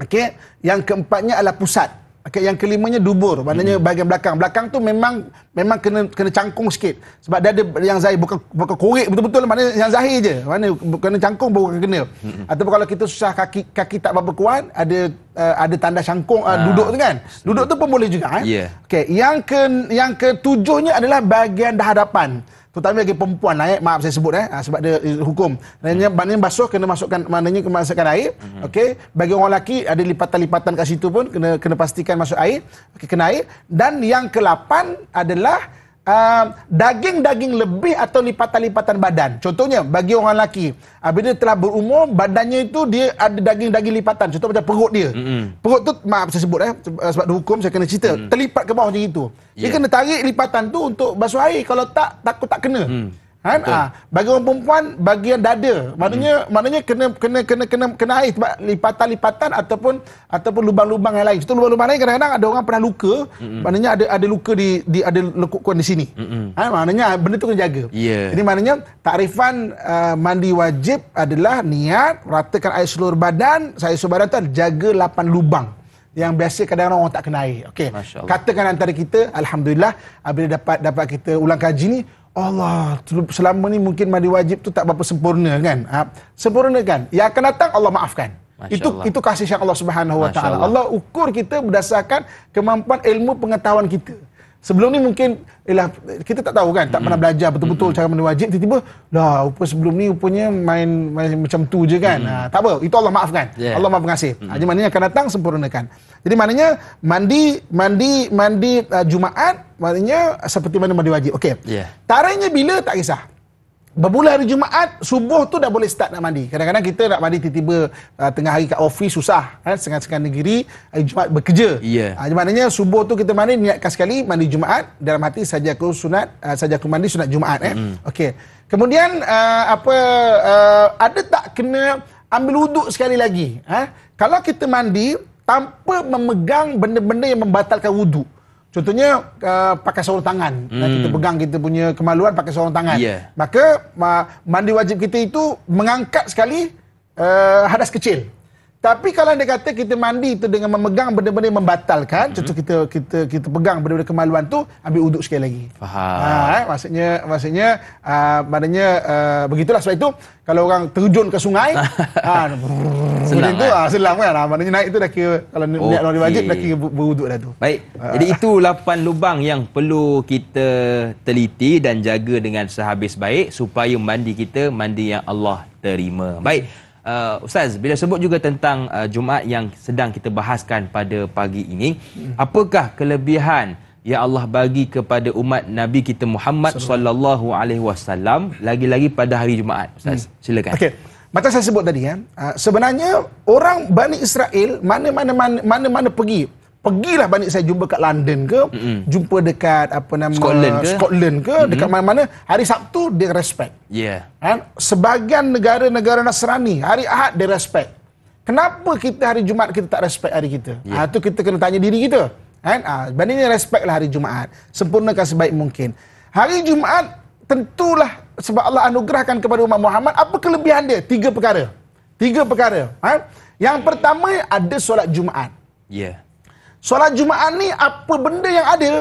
Okey, yang keempatnya adalah pusat. Okey, yang kelimanya dubur, maknanya hmm. bahagian belakang. Belakang tu memang memang kena kena cangkung sikit. Sebab dia ada yang zahir bukan bukan korek betul-betul maknanya yang zahir je. Mana kena cangkung baru kena. Hmm. Ataupun kalau kita susah kaki kaki tak berapa kuat, ada uh, ada tanda cangkung uh, duduk ah, tu kan. Duduk tu pun boleh juga eh. Yeah. Okey, yang ke yang ketujuhnya adalah bahagian hadapan terutama bagi perempuan lah eh. maaf saya sebut eh ah, sebab dia eh, hukum maknanya hmm. maknanya basuh kena masukkan maknanya kena masukkan air hmm. okey bagi orang lelaki ada lipatan-lipatan kat situ pun kena kena pastikan masuk air okey kena air dan yang kelapan adalah Ah, daging-daging uh, lebih atau lipatan-lipatan badan. Contohnya bagi orang lelaki, apabila dia telah berumur, badannya itu dia ada daging-daging lipatan. Contoh macam perut dia. Mm-hmm. Perut tu maaf saya sebut eh sebab ada hukum saya kena cerita. Mm. Terlipat ke bawah macam itu. Yeah. Dia ya. kena tarik lipatan tu untuk basuh air kalau tak takut tak kena. Mm. Kan? Ah, bagi orang perempuan bagian dada. Maknanya hmm. maknanya kena kena kena kena kena air sebab lipatan-lipatan ataupun ataupun lubang-lubang yang lain. Itu lubang-lubang lain kadang-kadang ada orang pernah luka, hmm. maknanya ada ada luka di di ada lekukan di sini. Hmm. Ha, maknanya benda tu kena jaga. Yeah. Jadi maknanya takrifan uh, mandi wajib adalah niat ratakan air seluruh badan, saya seluruh tu jaga lapan lubang yang biasa kadang-kadang orang tak kena air. Okay, Katakan antara kita alhamdulillah apabila dapat dapat kita ulang kaji ni Allah selama ni mungkin mandi wajib tu tak berapa sempurna kan ha? sempurna kan yang akan datang Allah maafkan Masya itu Allah. itu kasih sayang Allah Subhanahu wa taala Allah ukur kita berdasarkan kemampuan ilmu pengetahuan kita Sebelum ni mungkin ialah kita tak tahu kan tak hmm. pernah belajar betul-betul hmm. cara mandi wajib tiba-tiba lah rupa sebelum ni rupanya main, macam tu je kan. mm tak apa itu Allah maafkan. Allah Maha Pengasih. Mm-hmm. Ah, jadi maknanya akan datang sempurnakan. Jadi maknanya mandi mandi mandi uh, Jumaat maknanya seperti mana mandi wajib. Okey. Yeah. Tarikhnya bila tak kisah. Bermula hari Jumaat, subuh tu dah boleh start nak mandi. Kadang-kadang kita nak mandi tiba-tiba uh, tengah hari kat ofis susah. Kan? Eh, Sengah-sengah negeri, hari Jumaat bekerja. Yeah. Ya. Uh, maknanya subuh tu kita mandi, niatkan sekali mandi Jumaat. Dalam hati saja aku sunat, uh, saja aku mandi sunat Jumaat. Eh? Mm. Okay. Kemudian, uh, apa uh, ada tak kena ambil wuduk sekali lagi? Eh? Kalau kita mandi tanpa memegang benda-benda yang membatalkan wuduk. Contohnya uh, pakai sarung tangan. Hmm. Kita pegang kita punya kemaluan pakai sarung tangan. Yeah. Maka uh, mandi wajib kita itu mengangkat sekali uh, hadas kecil. Tapi kalau anda kata kita mandi itu dengan memegang benda-benda membatalkan, mm-hmm. contoh kita kita kita pegang benda-benda kemaluan tu, ambil uduk sekali lagi. Ha, eh, maksudnya maksudnya uh, maknanya uh, begitulah sebab itu kalau orang terjun ke sungai, ha, selang tu, ha, eh? selang kan. Ha, maknanya naik itu dah kira kalau okay. niat orang wajib dah kira beruduk dah tu.
Baik. Ha. Jadi itu lapan lubang yang perlu kita teliti dan jaga dengan sehabis baik supaya mandi kita mandi yang Allah terima. Baik. Uh, Ustaz, bila sebut juga tentang uh, Jumaat yang sedang kita bahaskan pada pagi ini, hmm. apakah kelebihan yang Allah bagi kepada umat Nabi kita Muhammad sallallahu alaihi wasallam lagi-lagi pada hari Jumaat? Ustaz, hmm. silakan. Okey.
mata saya sebut tadi ya, uh, sebenarnya orang Bani Israel mana-mana mana-mana pergi pergilah banyak saya jumpa kat London ke mm-hmm. jumpa dekat apa nama Scotland ke, Scotland ke mm-hmm. dekat mana-mana hari Sabtu dia respect yeah. kan sebagian negara-negara Nasrani hari Ahad dia respect kenapa kita hari Jumaat kita tak respect hari kita yeah. ha, tu kita kena tanya diri kita kan ha, ha bandingnya respect lah hari Jumaat sempurnakan sebaik mungkin hari Jumaat tentulah sebab Allah anugerahkan kepada umat Muhammad apa kelebihan dia tiga perkara tiga perkara ha? yang pertama ada solat Jumaat yeah. Solat Jumaat ni apa benda yang ada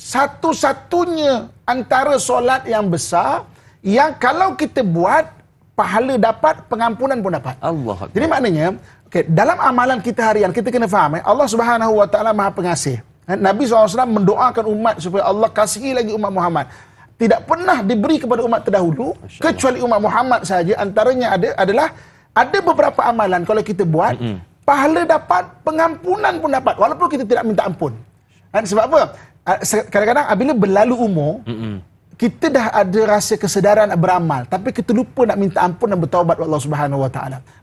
satu-satunya antara solat yang besar yang kalau kita buat pahala dapat pengampunan pun dapat. Allah. Jadi maknanya okay, dalam amalan kita harian kita kena faham eh? Allah Subhanahu Wa Taala Maha Pengasih. Eh, Nabi SAW mendoakan umat supaya Allah kasihi lagi umat Muhammad. Tidak pernah diberi kepada umat terdahulu kecuali umat Muhammad saja antaranya ada adalah ada beberapa amalan kalau kita buat mm-hmm pahala dapat, pengampunan pun dapat walaupun kita tidak minta ampun. Dan sebab apa? Ah, kadang-kadang bila berlalu umur, hmm. Kita dah ada rasa kesedaran nak beramal tapi kita lupa nak minta ampun dan bertawabat kepada Allah Subhanahu Wa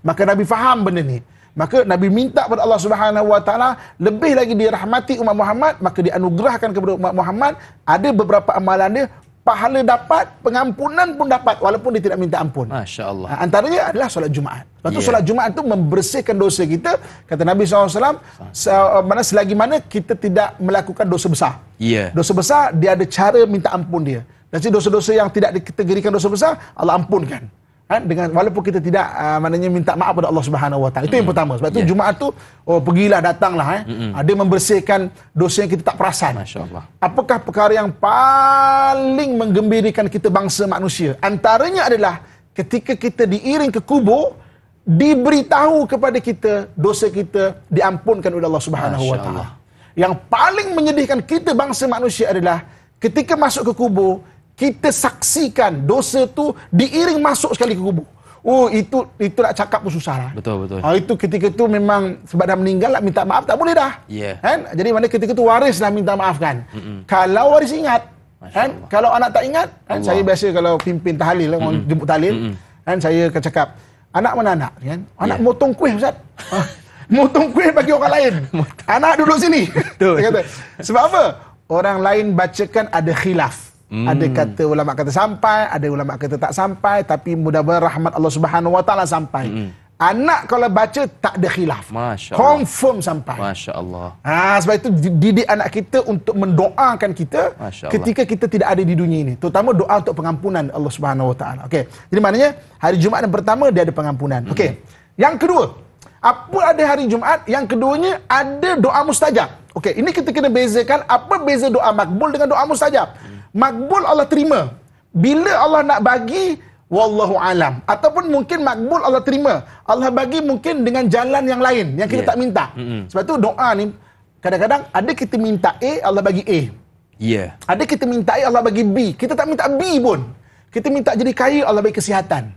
Maka Nabi faham benda ni. Maka Nabi minta kepada Allah Subhanahu Wa lebih lagi dirahmati umat Muhammad, maka dianugerahkan kepada umat Muhammad ada beberapa amalan dia pahala dapat, pengampunan pun dapat walaupun dia tidak minta ampun. Masya Allah. Ha, antaranya adalah solat Jumaat. Lepas yeah. solat Jumaat tu membersihkan dosa kita. Kata Nabi SAW, se eh, mana selagi mana kita tidak melakukan dosa besar. Yeah. Dosa besar, dia ada cara minta ampun dia. Dan dosa-dosa yang tidak dikategorikan dosa besar, Allah ampunkan kan dengan walaupun kita tidak uh, maknanya minta maaf pada Allah Subhanahu Wa Taala itu mm. yang pertama sebab tu yeah. jumaat tu oh pergilah datanglah eh mm-hmm. dia membersihkan dosa yang kita tak perasan masyaallah apakah perkara yang paling menggembirakan kita bangsa manusia antaranya adalah ketika kita diiring ke kubur diberitahu kepada kita dosa kita diampunkan oleh Allah Subhanahu Wa Taala yang paling menyedihkan kita bangsa manusia adalah ketika masuk ke kubur kita saksikan dosa tu diiring masuk sekali ke kubur. Oh itu itu nak cakap pun susah lah.
Betul betul. Oh itu
ketika tu memang sebab dah meninggal lah minta maaf tak boleh dah. Yeah. Kan? Jadi mana ketika tu waris lah minta maaf kan. Mm-mm. Kalau waris ingat. Kan? Kalau anak tak ingat. Kan? Saya biasa kalau pimpin tahlil lah. Mm-mm. Jemput tahlil. Kan? Saya akan cakap. Anak mana anak? Kan? Anak yeah. motong kuih Ustaz. Ah, motong kuih bagi orang lain. anak duduk sini. Betul. Sebab apa? Orang lain bacakan ada khilaf. Hmm. Ada kata ulama kata sampai, ada ulama kata tak sampai tapi mudah-mudahan rahmat Allah Subhanahu Wa Taala sampai. Hmm. Anak kalau baca tak ada khilaf. Masya-Allah. Confirm sampai.
Masya-Allah.
Ha sebab itu didik anak kita untuk mendoakan kita ketika kita tidak ada di dunia ini. Terutama doa untuk pengampunan Allah Subhanahu Wa Taala. Okey. Jadi maknanya hari Jumaat yang pertama dia ada pengampunan. Hmm. Okey. Yang kedua, apa ada hari Jumaat? Yang keduanya ada doa mustajab. Okey, ini kita kena bezakan apa beza doa makbul dengan doa mustajab. Hmm makbul Allah terima. Bila Allah nak bagi, wallahu alam. Ataupun mungkin makbul Allah terima. Allah bagi mungkin dengan jalan yang lain yang kita yeah. tak minta. Mm-hmm. Sebab tu doa ni kadang-kadang ada kita minta A, Allah bagi A. Yeah. Ada kita minta A, Allah bagi B. Kita tak minta B pun. Kita minta jadi kaya, Allah bagi kesihatan.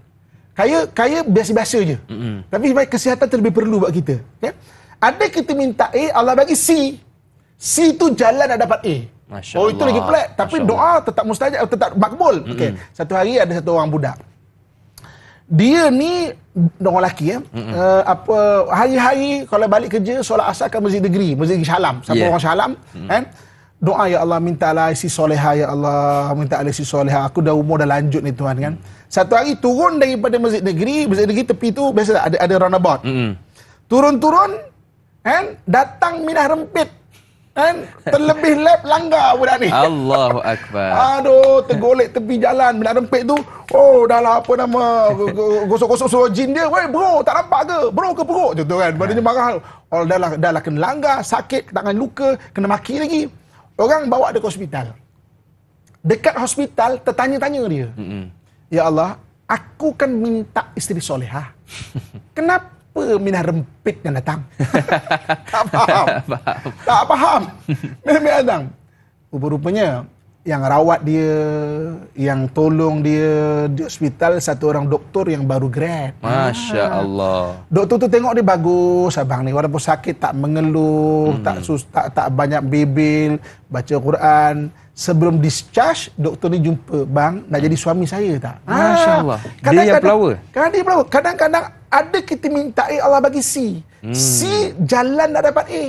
Kaya kaya biasa-biasa je. Mm-hmm. Tapi baik kesihatan terlebih perlu buat kita. Okay? Ya. Ada kita minta A, Allah bagi C. C tu jalan nak dapat A
oh itu lagi pelik
tapi doa tetap mustajab tetap makbul. Mm-hmm. Okey. Satu hari ada satu orang budak. Dia ni orang lelaki ya. Mm-hmm. Uh, apa hari-hari kalau balik kerja solat asar kan masjid negeri, masjid Syalam. Siapa yeah. orang Syalam mm-hmm. kan? Doa ya Allah minta lah isi soleha ya Allah, minta lah isi soleha. Aku dah umur dah lanjut ni tuan kan. Mm-hmm. Satu hari turun daripada masjid negeri, masjid negeri tepi tu biasa ada ada runabout. Mm-hmm. Turun-turun kan datang minah rempit Kan? Terlebih lap langgar budak ni. Allahu akbar. Aduh, tergolek tepi jalan bila rempit tu. Oh, dah lah apa nama gosok-gosok suruh jin dia. Weh, bro, tak nampak ke? Bro ke peruk? Gitu kan. Badannya marah. Oh, dah lah, dah lah kena langgar, sakit, tangan luka, kena maki lagi. Orang bawa dia ke hospital. Dekat hospital, tertanya-tanya dia. Mm-hmm. Ya Allah, aku kan minta isteri solehah. Kenapa kenapa minah rempit yang datang? tak faham. faham. Tak faham. datang. Rupa-rupanya, yang rawat dia, yang tolong dia di hospital, satu orang doktor yang baru grad. Masya ah. Allah. Ha. Doktor tu tengok dia bagus, abang ni. Walaupun sakit, tak mengeluh, hmm. tak, sus, tak, tak banyak bibil, baca Quran. Sebelum discharge, doktor ni jumpa, bang, nak jadi suami saya tak? Masya ah. Allah. Ha. Dia yang pelawa. Kadang-kadang ada kita minta A, Allah bagi C. Hmm. C, jalan nak dapat A.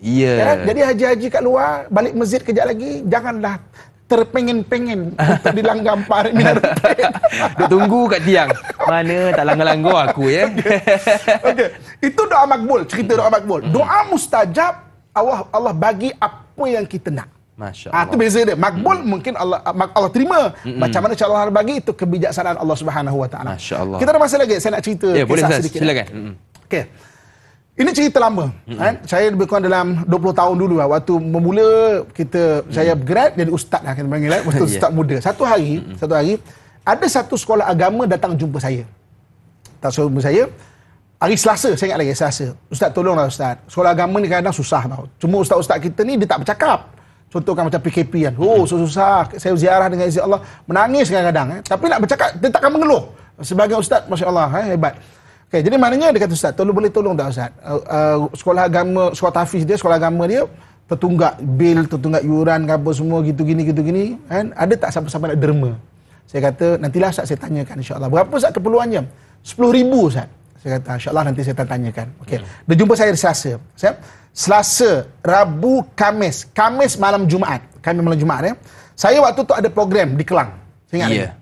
Yeah. Ya, kan? jadi
haji-haji kat luar, balik masjid kejap lagi, janganlah terpengen-pengen untuk dilanggar empat hari minat rutin. tunggu kat tiang. Mana tak langgar-langgar aku ya. Okay. okay. Itu doa makbul, cerita doa makbul. Doa hmm. mustajab, Allah Allah bagi apa yang kita nak. Masya ah, Allah. Ha, tu beza dia. Makbul hmm. mungkin Allah ah, Allah terima. Hmm. Macam mana cara Allah bagi itu kebijaksanaan Allah Subhanahu Wa Taala.
Masya Allah. Kita ada masa
lagi. Saya nak cerita. Ya, boleh sedikit. Silakan. Hmm. Okay. Ini cerita lama. hmm Kan? Saya lebih kurang dalam 20 tahun dulu lah. Waktu memula kita, hmm saya grad jadi ustaz lah kita panggil lah. Waktu yeah. ustaz muda. Satu hari, hmm satu hari, ada satu sekolah agama datang jumpa saya. Tak suruh jumpa saya. Hari Selasa, saya ingat lagi, Selasa. Ustaz tolonglah ustaz. Sekolah agama ni kadang susah tau. Cuma ustaz-ustaz kita ni, dia tak bercakap. Contohkan macam PKP kan. Oh, susah-susah. Saya ziarah dengan izin Allah. Menangis kadang-kadang. Eh. Tapi nak bercakap, dia takkan mengeluh. Sebagai ustaz, Masya Allah. Eh, hebat. Okay, jadi maknanya dia kata ustaz, tolong boleh tolong tak ustaz? Uh, uh, sekolah agama, sekolah tafiz dia, sekolah agama dia, tertunggak bil, tertunggak yuran, apa semua, gitu gini, gitu gini. Kan? Ada tak siapa-siapa nak derma? Saya kata, nantilah ustaz saya tanyakan insya Allah. Berapa ustaz keperluannya? 10 ribu ustaz saya kata insyaallah nanti saya tanyakan okey hmm. dia jumpa saya Selasa siap Selasa Rabu Kamis Kamis malam Jumaat Kamis malam Jumaat ya saya waktu tu ada program di Kelang saya ingat yeah.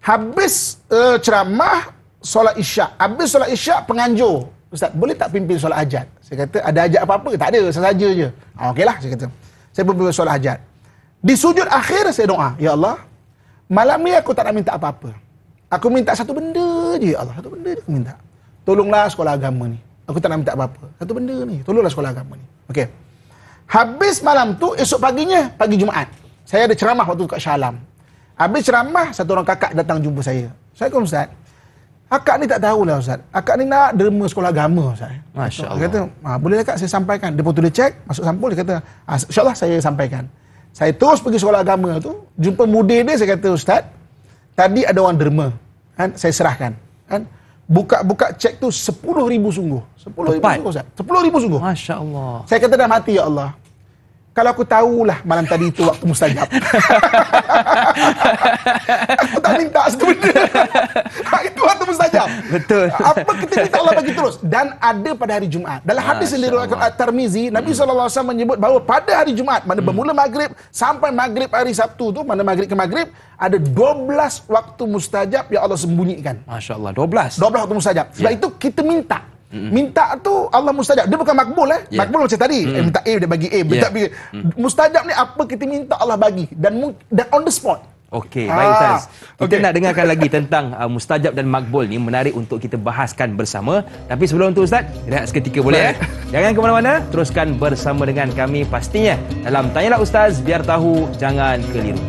habis uh, ceramah solat isyak habis solat isyak penganjur ustaz boleh tak pimpin solat hajat saya kata ada ajak apa-apa tak ada saya saja je ah, Okey lah, saya kata saya pimpin solat hajat di sujud akhir saya doa ya Allah malam ni aku tak nak minta apa-apa Aku minta satu benda je ya Allah. Satu benda je aku minta. Tolonglah sekolah agama ni. Aku tak nak minta apa-apa. Satu benda ni. Tolonglah sekolah agama ni. Okey. Habis malam tu, esok paginya, pagi Jumaat. Saya ada ceramah waktu tu kat Syalam. Habis ceramah, satu orang kakak datang jumpa saya. Assalamualaikum Ustaz. Akak ni tak tahulah Ustaz. Akak ni nak derma sekolah agama Ustaz. Masya Allah. Dia kata, ah, bolehlah kak saya sampaikan. Dia pun tulis cek, masuk sampul. Dia kata, ah, insyaAllah saya sampaikan. Saya terus pergi sekolah agama tu. Jumpa mudir dia, saya kata, Ustaz, tadi ada orang derma kan saya serahkan kan buka-buka cek tu 10000 sungguh 10000 sungguh Ustaz 10000 sungguh masyaallah saya kata dah mati ya Allah kalau aku tahulah malam tadi itu waktu mustajab. aku tak minta sebenarnya. itu waktu mustajab. Betul. Apa kita minta Allah bagi terus? Dan ada pada hari Jumaat Dalam hadis yang diriwayatkan Tirmizi, Nabi hmm. SAW menyebut bahawa pada hari Jumaat mana bermula maghrib sampai maghrib hari Sabtu tu, mana maghrib ke maghrib, ada 12 waktu mustajab yang Allah sembunyikan. Masya Allah, 12. 12 waktu mustajab. Sebab ya. itu kita minta. Minta tu Allah mustajab. Dia bukan makbul eh. Yeah. Makbul macam tadi. Mm. Eh, minta A dia bagi A. Minta yeah. B. Mm. Mustajab ni apa kita minta Allah bagi dan dan on the spot.
Okey, ha. baik ah. Taz. Kita okay. nak dengarkan lagi tentang uh, mustajab dan makbul ni menarik untuk kita bahaskan bersama. Tapi sebelum tu Ustaz, rehat seketika boleh eh. Jangan ke mana-mana, teruskan bersama dengan kami pastinya dalam tanyalah Ustaz biar tahu jangan keliru.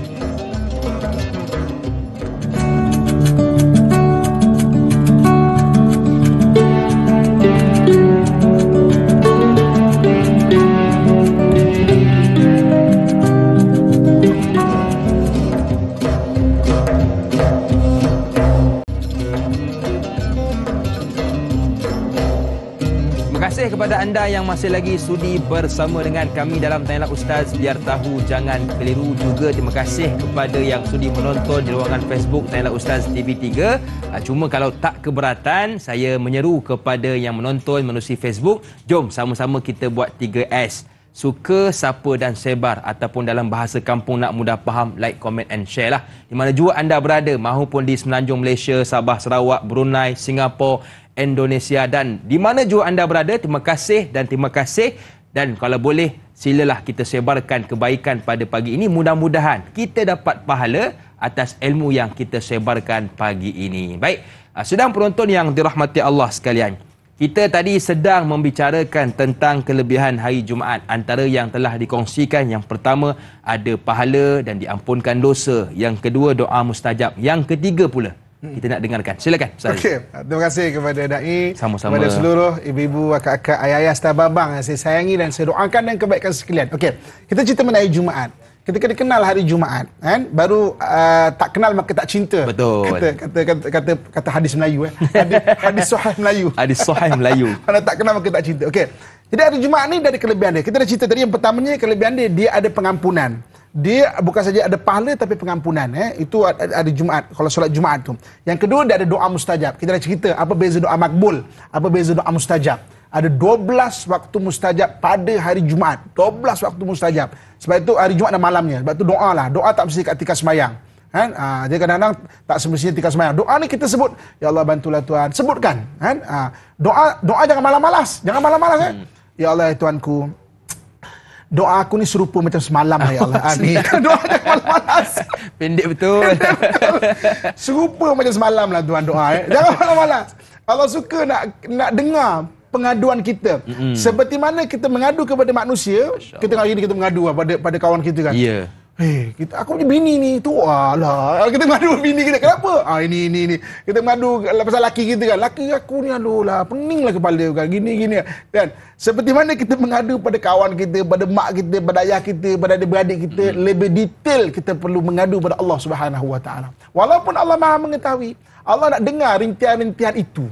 anda yang masih lagi sudi bersama dengan kami dalam Tanyalah Ustaz Biar Tahu Jangan Keliru juga terima kasih kepada yang sudi menonton di ruangan Facebook Tanyalah Ustaz TV3 ah, cuma kalau tak keberatan saya menyeru kepada yang menonton melalui Facebook jom sama-sama kita buat 3S suka sapa dan sebar ataupun dalam bahasa kampung nak mudah faham like comment and share lah di mana juga anda berada mahupun di semenanjung Malaysia Sabah Sarawak Brunei Singapura Indonesia dan di mana juga anda berada terima kasih dan terima kasih dan kalau boleh silalah kita sebarkan kebaikan pada pagi ini mudah-mudahan kita dapat pahala atas ilmu yang kita sebarkan pagi ini baik ah, sedang penonton yang dirahmati Allah sekalian kita tadi sedang membicarakan tentang kelebihan hari Jumaat. Antara yang telah dikongsikan, yang pertama ada pahala dan diampunkan dosa. Yang kedua doa mustajab. Yang ketiga pula hmm. kita nak dengarkan. Silakan. Okey.
Terima kasih kepada Da'i. Sama-sama. Kepada seluruh ibu-ibu, akak-akak, ayah-ayah, setiap abang yang saya sayangi dan saya doakan dan kebaikan sekalian. Okay, Kita cerita mengenai Jumaat ketika dia kenal hari Jumaat kan baru uh, tak kenal maka tak cinta betul kata kata kata, kata, kata hadis Melayu eh hadis hadis sahih Melayu hadis
sahih Melayu
kalau tak kenal maka tak cinta okey jadi hari Jumaat ni dari kelebihan dia kita dah cerita tadi yang pertamanya kelebihan dia dia ada pengampunan dia bukan saja ada pahala tapi pengampunan eh itu hari Jumaat kalau solat Jumaat tu yang kedua dia ada doa mustajab kita dah cerita apa beza doa makbul apa beza doa mustajab ada 12 waktu mustajab pada hari Jumaat. 12 waktu mustajab. Sebab itu hari Jumaat dan malamnya. Sebab itu doa lah. Doa tak mesti kat tikar semayang. Kan? Ha? Ah, ha, jadi kadang-kadang tak semestinya tika semayang. Doa ni kita sebut. Ya Allah bantulah Tuhan. Sebutkan. Kan? Ha, doa doa jangan malas-malas. Jangan malas-malas. Kan? Hmm. Ya Allah ya Tuhanku. Doa aku ni serupa macam semalam lah ya Allah. Oh, ah, Ani. doa jangan
malas-malas. Pendek betul. Pendek
betul. serupa macam semalam lah Tuhan doa. Eh. Jangan malas-malas. Allah suka nak nak dengar pengaduan kita. Mm -hmm. Seperti mana kita mengadu kepada manusia, kita hari ini kita mengadu lah pada pada kawan kita kan. Ya. Yeah. Hey, kita aku punya bini ni tu alah kita mengadu bini kita kenapa ah ini ini ini kita mengadu lah pasal laki kita kan laki aku ni aduh lah peninglah kepala kan gini gini kan seperti mana kita mengadu pada kawan kita pada mak kita pada ayah kita pada adik-beradik kita mm. lebih detail kita perlu mengadu pada Allah Subhanahu Wa Taala walaupun Allah Maha mengetahui Allah nak dengar rintian-rintian itu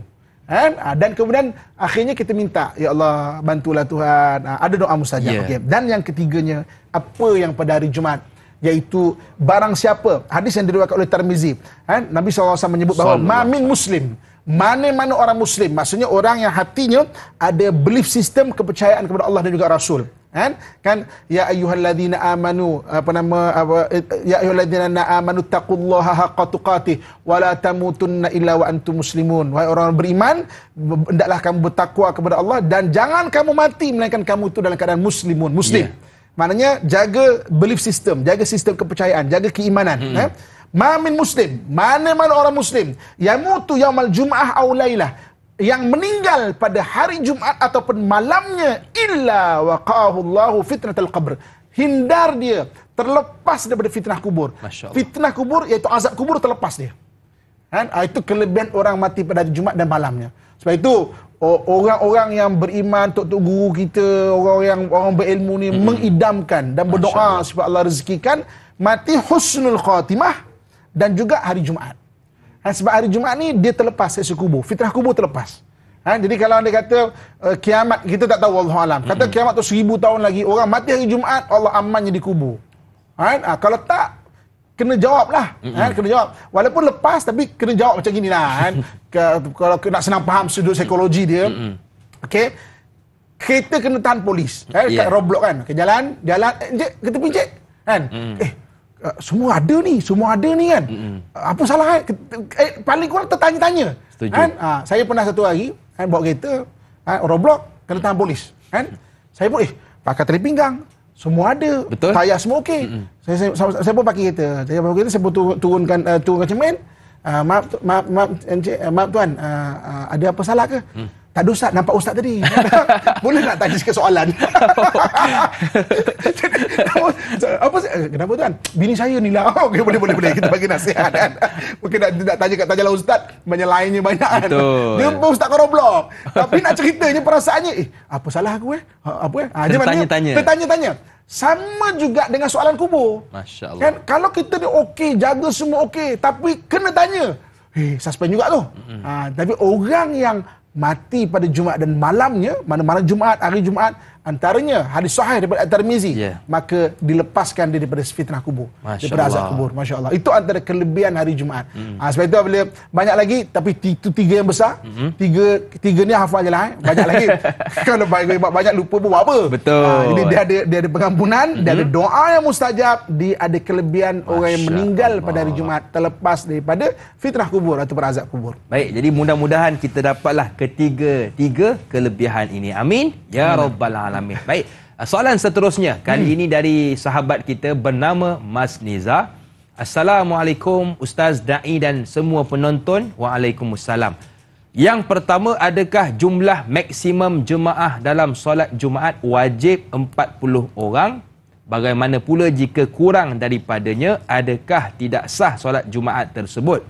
kan? Dan kemudian akhirnya kita minta, Ya Allah, bantulah Tuhan. Ha, ada doa mustajab. Yeah. Okay. Dan yang ketiganya, apa yang pada hari Jumat? Iaitu barang siapa? Hadis yang diriwayatkan oleh Tirmizi. Kan? Nabi SAW menyebut bahawa, Mamin Muslim. Mana-mana orang Muslim. Maksudnya orang yang hatinya ada belief sistem kepercayaan kepada Allah dan juga Rasul kan kan ya ayyuhallazina amanu apa nama apa ya ayyuhallazina amanu taqullaha haqqa tuqatih wala tamutunna illa wa antum muslimun wahai orang beriman hendaklah kamu bertakwa kepada Allah dan jangan kamu mati melainkan kamu itu dalam keadaan muslimun muslim yeah. maknanya jaga belief system jaga sistem kepercayaan jaga keimanan hmm. eh? Ma muslim mana-mana orang muslim yamutu yaumal jumaah aw lailah yang meninggal pada hari Jumaat ataupun malamnya illa waqahullahu fitnatul qabr hindar dia terlepas daripada fitnah kubur fitnah kubur iaitu azab kubur terlepas dia kan ha, itu kelebihan orang mati pada hari Jumat dan malamnya sebab itu orang-orang yang beriman tok-tok guru kita orang-orang yang orang berilmu ni mm-hmm. mengidamkan dan berdoa supaya Allah rezekikan mati husnul khatimah dan juga hari Jumaat. Ha, sebab hari Jumaat ni dia terlepas seksa kubur. Fitrah kubur terlepas. Ha, jadi kalau anda kata uh, kiamat kita tak tahu Allah alam. Kata hmm kiamat tu seribu tahun lagi orang mati hari Jumaat Allah amannya di kubur. Ha, ha, kalau tak kena jawab lah. Ha, kena jawab. Walaupun lepas tapi kena jawab macam gini lah. Ha, kalau nak senang faham sudut psikologi dia. hmm Okay. Kereta kena tahan polis. Ha, dekat yeah. roadblock kan. Okay, jalan, jalan. Eh, jik, kata Kan? Mm. Eh, Ah, semua ada ni, semua ada ni kan. Mm-hmm. Apa salah kan? Eh, paling kurang tertanya-tanya. Kan? Ha, saya pernah satu hari, kan, bawa kereta, kan, roblox, kena tahan polis. Kan? Saya pun, eh, pakai tali pinggang. Semua ada. Betul. Tayar semua okey. Mm-hmm. Saya, saya, saya, saya, pun pakai kereta. Saya pakai kereta, saya pun turunkan, uh, eh, turunkan cermin. Uh, ah, maaf, maaf, maaf, maaf, eh, maaf, tuan, uh, uh, ada apa salah ke? Mm tak dosa nampak ustaz tadi boleh tak tanya sikit soalan apa kenapa tuan bini saya ni lah okay, boleh boleh boleh kita bagi nasihat kan mungkin nak, nak tanya kat tanya lah ustaz banyak lainnya banyak kan dia pun ustaz koroblok tapi nak ceritanya perasaannya eh apa salah aku eh ha, apa eh ha, tertanya-tanya tertanya-tanya sama juga dengan soalan kubur
Masya Allah. kan
kalau kita ni okey jaga semua okey tapi kena tanya Eh, suspen juga tu. Mm-hmm. Ha, tapi orang yang mati pada Jumaat dan malamnya, mana mana Jumaat, hari Jumaat, antaranya hadis sahih daripada At-Tirmizi yeah. maka dilepaskan dia daripada fitnah kubur Masya daripada azab kubur masya-Allah itu antara kelebihan hari Jumaat mm. ha, sebab itu apabila banyak lagi tapi itu tiga yang besar mm-hmm. tiga tiga ni hafal jelah eh. banyak lagi kalau banyak banyak lupa pun buat apa betul
ha, ini dia ada
dia ada pengampunan mm-hmm. dia ada hmm. doa yang mustajab dia ada kelebihan Masya orang yang meninggal Allah. pada hari Jumaat terlepas daripada fitnah kubur atau azab kubur
baik jadi mudah-mudahan kita dapatlah ketiga tiga kelebihan ini amin ya mm. rabbal alamin alamin. Baik, uh, soalan seterusnya. Kali hmm. ini dari sahabat kita bernama Mas Niza. Assalamualaikum Ustaz Da'i dan semua penonton. Waalaikumsalam. Yang pertama, adakah jumlah maksimum jemaah dalam solat Jumaat wajib 40 orang? Bagaimana pula jika kurang daripadanya, adakah tidak sah solat Jumaat tersebut?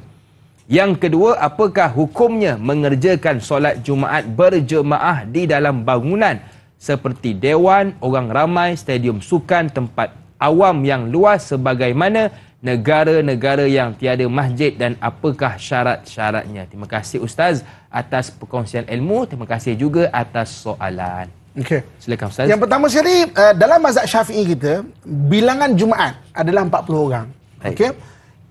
Yang kedua, apakah hukumnya mengerjakan solat Jumaat berjemaah di dalam bangunan seperti dewan, orang ramai, stadium sukan, tempat awam yang luas sebagaimana negara-negara yang tiada masjid dan apakah syarat-syaratnya. Terima kasih Ustaz atas perkongsian ilmu. Terima kasih juga atas soalan. Okay. Silakan Ustaz. Yang
pertama sekali, eh, dalam mazhab syafi'i kita, bilangan Jumaat adalah 40 orang. Okay.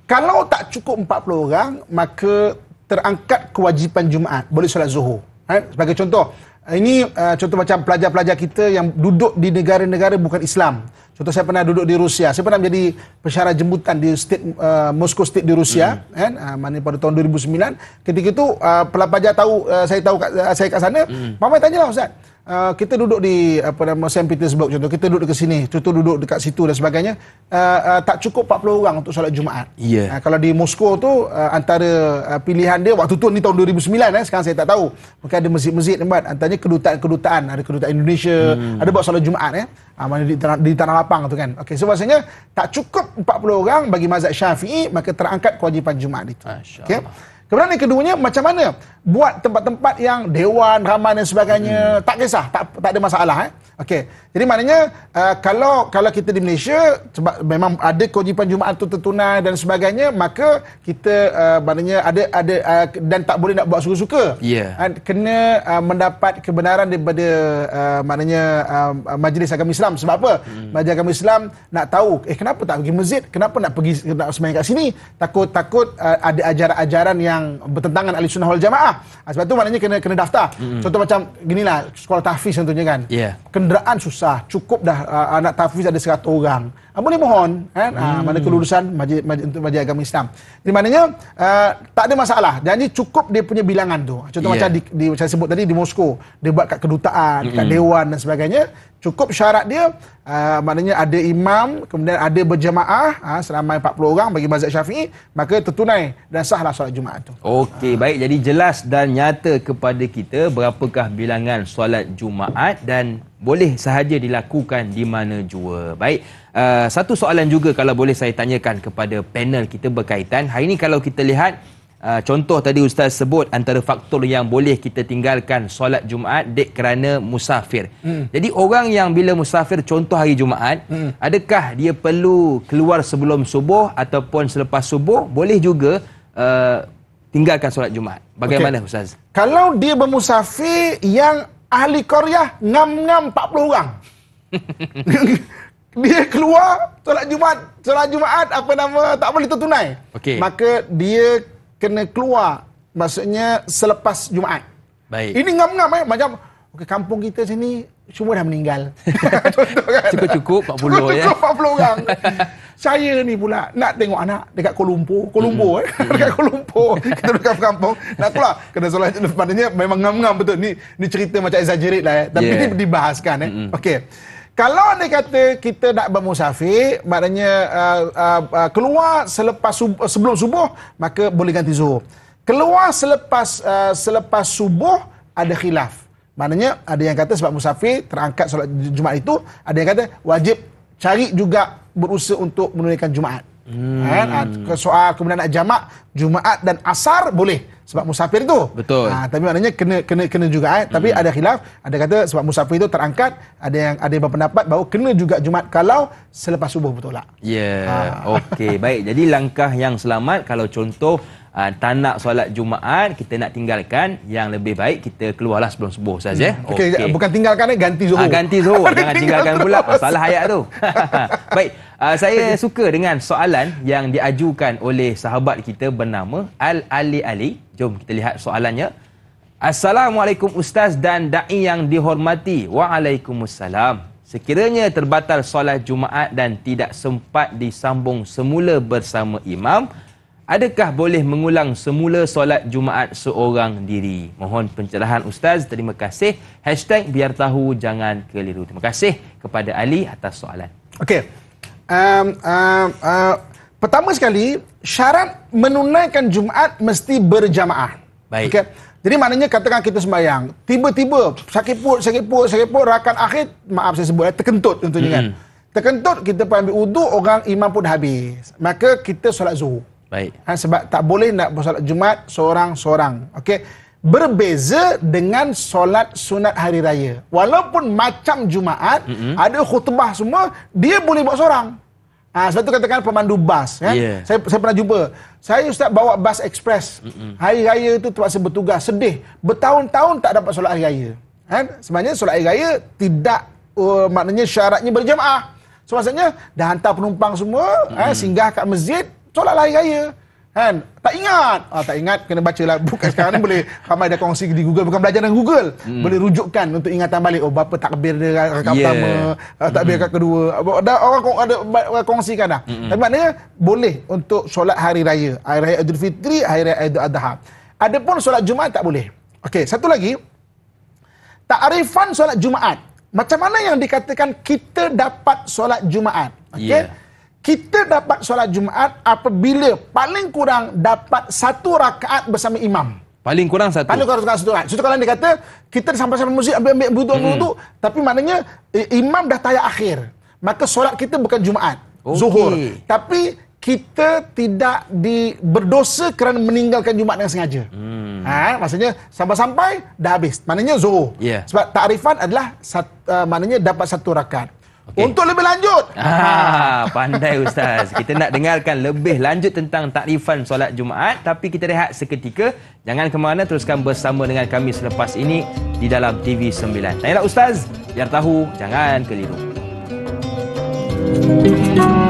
Kalau tak cukup 40 orang, maka terangkat kewajipan Jumaat. Boleh solat zuhur. Eh, sebagai contoh, Eh, ini uh, contoh macam pelajar-pelajar kita yang duduk di negara-negara bukan Islam. Contoh saya pernah duduk di Rusia. Saya pernah menjadi pesara jemputan di state, uh, Moscow State di Rusia. Mm. Kan? Uh, mana pada tahun 2009. Ketika itu uh, pelajar tahu, uh, saya tahu kat, uh, saya kat sana. Mm. Mama tanya lah Ustaz uh, kita duduk di apa nama St Petersburg contoh kita duduk dekat sini contoh duduk dekat situ dan sebagainya uh, uh, tak cukup 40 orang untuk solat Jumaat. Yeah. Ya. Uh, kalau di Moskow tu uh, antara uh, pilihan dia waktu tu ni tahun 2009 eh sekarang saya tak tahu. Mungkin ada masjid-masjid tempat antaranya kedutaan-kedutaan ada kedutaan Indonesia hmm. ada buat solat Jumaat eh. Uh, mana di tanah, di tanah lapang tu kan. Okey so maksudnya tak cukup 40 orang bagi mazhab Syafi'i maka terangkat kewajipan Jumaat itu. Okey. Kemudian yang keduanya macam mana? buat tempat-tempat yang dewan ramai dan sebagainya hmm. tak kisah tak tak ada masalah eh okey jadi maknanya uh, kalau kalau kita di Malaysia sebab memang ada kewajipan jumaat tu tertunai dan sebagainya maka kita uh, maknanya ada ada uh, dan tak boleh nak buat suka-suka yeah. uh, kena uh, mendapat kebenaran daripada uh, maknanya uh, majlis agama Islam sebab apa hmm. majlis agama Islam nak tahu eh kenapa tak pergi masjid kenapa nak pergi nak sembahyang kat sini takut-takut uh, ada ajaran-ajaran yang bertentangan ahli sunnah wal jamaah lah. Sebab tu maknanya kena kena daftar. hmm Contoh macam lah sekolah tahfiz tentunya kan. Yeah. Kenderaan susah, cukup dah uh, anak tahfiz ada 100 orang. Ah, boleh mohon kan hmm. ha, mana kelulusan majlis, majlis, untuk majlis agama Islam. Jadi maknanya uh, ah, tak ada masalah. Janji cukup dia punya bilangan tu. Contoh yeah. macam di, di macam sebut tadi di Moskow, dia buat kat kedutaan, hmm. kat dewan dan sebagainya, cukup syarat dia uh, maknanya ada imam, kemudian ada berjemaah uh, seramai 40 orang bagi mazhab Syafi'i, maka tertunai dan sahlah solat Jumaat tu.
Okey, uh. baik jadi jelas dan nyata kepada kita berapakah bilangan solat Jumaat dan boleh sahaja dilakukan di mana jua. Baik, uh, satu soalan juga kalau boleh saya tanyakan kepada panel kita berkaitan. Hari ini kalau kita lihat, uh, contoh tadi Ustaz sebut antara faktor yang boleh kita tinggalkan solat Jumaat dek kerana musafir. Hmm. Jadi orang yang bila musafir contoh hari Jumaat, hmm. adakah dia perlu keluar sebelum subuh ataupun selepas subuh, boleh juga uh, tinggalkan solat Jumaat. Bagaimana okay. Ustaz?
Kalau dia bermusafir yang ahli Korea ngam-ngam 40 orang. dia keluar solat Jumaat, solat Jumaat apa nama tak boleh tertunai. Okay. Maka dia kena keluar maksudnya selepas Jumaat. Baik. Ini ngam-ngam eh macam okay, kampung kita sini semua dah meninggal.
Cukup-cukup 40 ya. cukup
40 orang. saya ni pula nak tengok anak dekat Kuala Lumpur. Kuala Lumpur hmm. eh. dekat Kuala Lumpur. Hmm. Kita dekat kampung. Nak pula. Kena solat itu padanya memang ngam-ngam betul. Ni, ni cerita macam exaggerate lah eh. Tapi yeah. ni dibahaskan eh. Mm-hmm. Okey. Kalau dia kata kita nak bermusafir, maknanya uh, uh, uh, keluar selepas sub, uh, sebelum subuh, maka boleh ganti zuhur. Keluar selepas uh, selepas subuh, ada khilaf. Maknanya ada yang kata sebab musafir terangkat solat Jumaat itu, ada yang kata wajib cari juga berusaha untuk menunaikan Jumaat. Kan? Hmm. Eh, ha, soal kemudian nak jamak Jumaat dan Asar boleh sebab musafir itu. Betul. Ha, tapi maknanya kena kena kena juga eh. Tapi hmm. ada khilaf, ada kata sebab musafir itu terangkat, ada yang ada yang berpendapat bahawa kena juga Jumaat kalau selepas subuh betul tak?
Ya. Yeah. Ha. Okey, baik. Jadi langkah yang selamat kalau contoh uh, tak nak solat Jumaat, kita nak tinggalkan yang lebih baik kita keluarlah sebelum subuh saja. Ya? Hmm. Okey, okay. bukan
tinggalkan eh, ganti zuhur. Uh, ganti zuhur, jangan tinggalkan pula Salah hayat tu.
baik, uh, saya suka dengan soalan yang diajukan oleh sahabat kita bernama Al Ali Ali. Jom kita lihat soalannya. Assalamualaikum ustaz dan dai yang dihormati. Waalaikumsalam. Sekiranya terbatal solat Jumaat dan tidak sempat disambung semula bersama imam, Adakah boleh mengulang semula solat Jumaat seorang diri? Mohon pencerahan Ustaz. Terima kasih. Hashtag biar tahu jangan keliru. Terima kasih kepada Ali atas soalan.
Okey. Um, um, uh, pertama sekali, syarat menunaikan Jumaat mesti berjamaah. Baik. Okay. Jadi maknanya katakan kita sembahyang. Tiba-tiba sakit perut, sakit perut, sakit perut. Rakan akhir, maaf saya sebut, eh, terkentut tentunya kan. hmm. kan. Terkentut, kita pun ambil uduk, orang imam pun habis. Maka kita solat zuhur. Baik. Ha, sebab tak boleh nak bersolat Jumaat seorang-seorang. Okey. Berbeza dengan solat sunat hari raya. Walaupun macam Jumaat, mm -hmm. ada khutbah semua, dia boleh buat seorang. Ha, sebab tu katakan pemandu bas. Kan? Yeah. Saya, saya pernah jumpa. Saya ustaz bawa bas ekspres. Mm -hmm. Hari raya tu terpaksa bertugas. Sedih. Bertahun-tahun tak dapat solat hari raya. Kan? Sebenarnya solat hari raya tidak uh, maknanya syaratnya berjemaah. So, maksudnya dah hantar penumpang semua mm -hmm. eh, singgah kat masjid solat lah hari raya. Kan? Tak ingat. Ah, tak ingat, kena baca lah. Bukan sekarang ni boleh ramai dah kongsi di Google. Bukan belajar dengan Google. Hmm. Boleh rujukkan untuk ingatan balik. Oh, berapa takbir dia rakam yeah. pertama. Ah, hmm. takbir hmm. kedua. Ada orang, orang ada orang kongsikan dah. Hmm. Tapi maknanya boleh untuk solat hari raya. Hari raya Idul Fitri, hari raya Idul Adha. Adapun solat Jumaat tak boleh. Okey, satu lagi. Takrifan solat Jumaat. Macam mana yang dikatakan kita dapat solat Jumaat? Okey. Yeah kita dapat solat Jumaat apabila paling kurang dapat satu rakaat bersama imam. Paling kurang satu. Paling kurang satu rakaat. Contoh kalau dia kata, kita sampai-sampai masjid ambil-ambil budu hmm. budu tapi maknanya imam dah tayar akhir. Maka solat kita bukan Jumaat. Okay. Zuhur. Tapi kita tidak di, berdosa kerana meninggalkan Jumaat dengan sengaja.
Hmm. Ha,
maksudnya sampai-sampai dah habis. Maknanya zuhur. Yeah. Sebab ta'rifan adalah sat, uh, maknanya dapat satu rakaat okay. untuk lebih lanjut.
Ah, ah, pandai ustaz. Kita nak dengarkan lebih lanjut tentang takrifan solat Jumaat tapi kita rehat seketika. Jangan ke mana teruskan bersama dengan kami selepas ini di dalam TV9. Tanyalah ustaz, biar tahu jangan keliru. Thank you.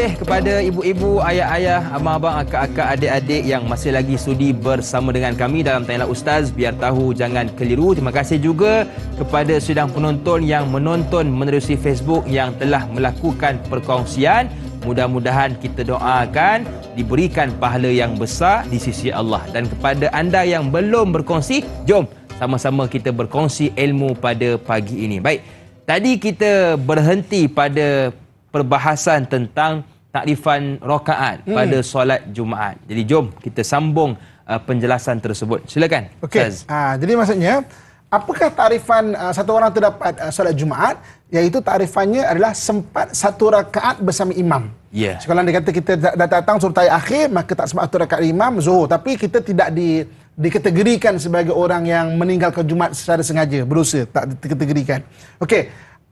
kasih kepada ibu-ibu, ayah-ayah, abang-abang, akak-akak, adik-adik yang masih lagi sudi bersama dengan kami dalam Tanya Ustaz. Biar tahu jangan keliru. Terima kasih juga kepada sedang penonton yang menonton menerusi Facebook yang telah melakukan perkongsian. Mudah-mudahan kita doakan diberikan pahala yang besar di sisi Allah. Dan kepada anda yang belum berkongsi, jom sama-sama kita berkongsi ilmu pada pagi ini. Baik. Tadi kita berhenti pada perbahasan tentang takrifan rokaat hmm. pada solat Jumaat. Jadi jom kita sambung uh, penjelasan tersebut. Silakan.
Okey. Ha, jadi maksudnya apakah takrifan uh, satu orang terdapat uh, solat Jumaat iaitu takrifannya adalah sempat satu rakaat bersama imam. Ya. Yeah. Sekalang dia kata kita datang surah tayyib akhir maka tak sempat satu rakaat imam Zuhur tapi kita tidak di dikategorikan sebagai orang yang meninggalkan Jumaat secara sengaja, berusaha tak dikategorikan. Okey.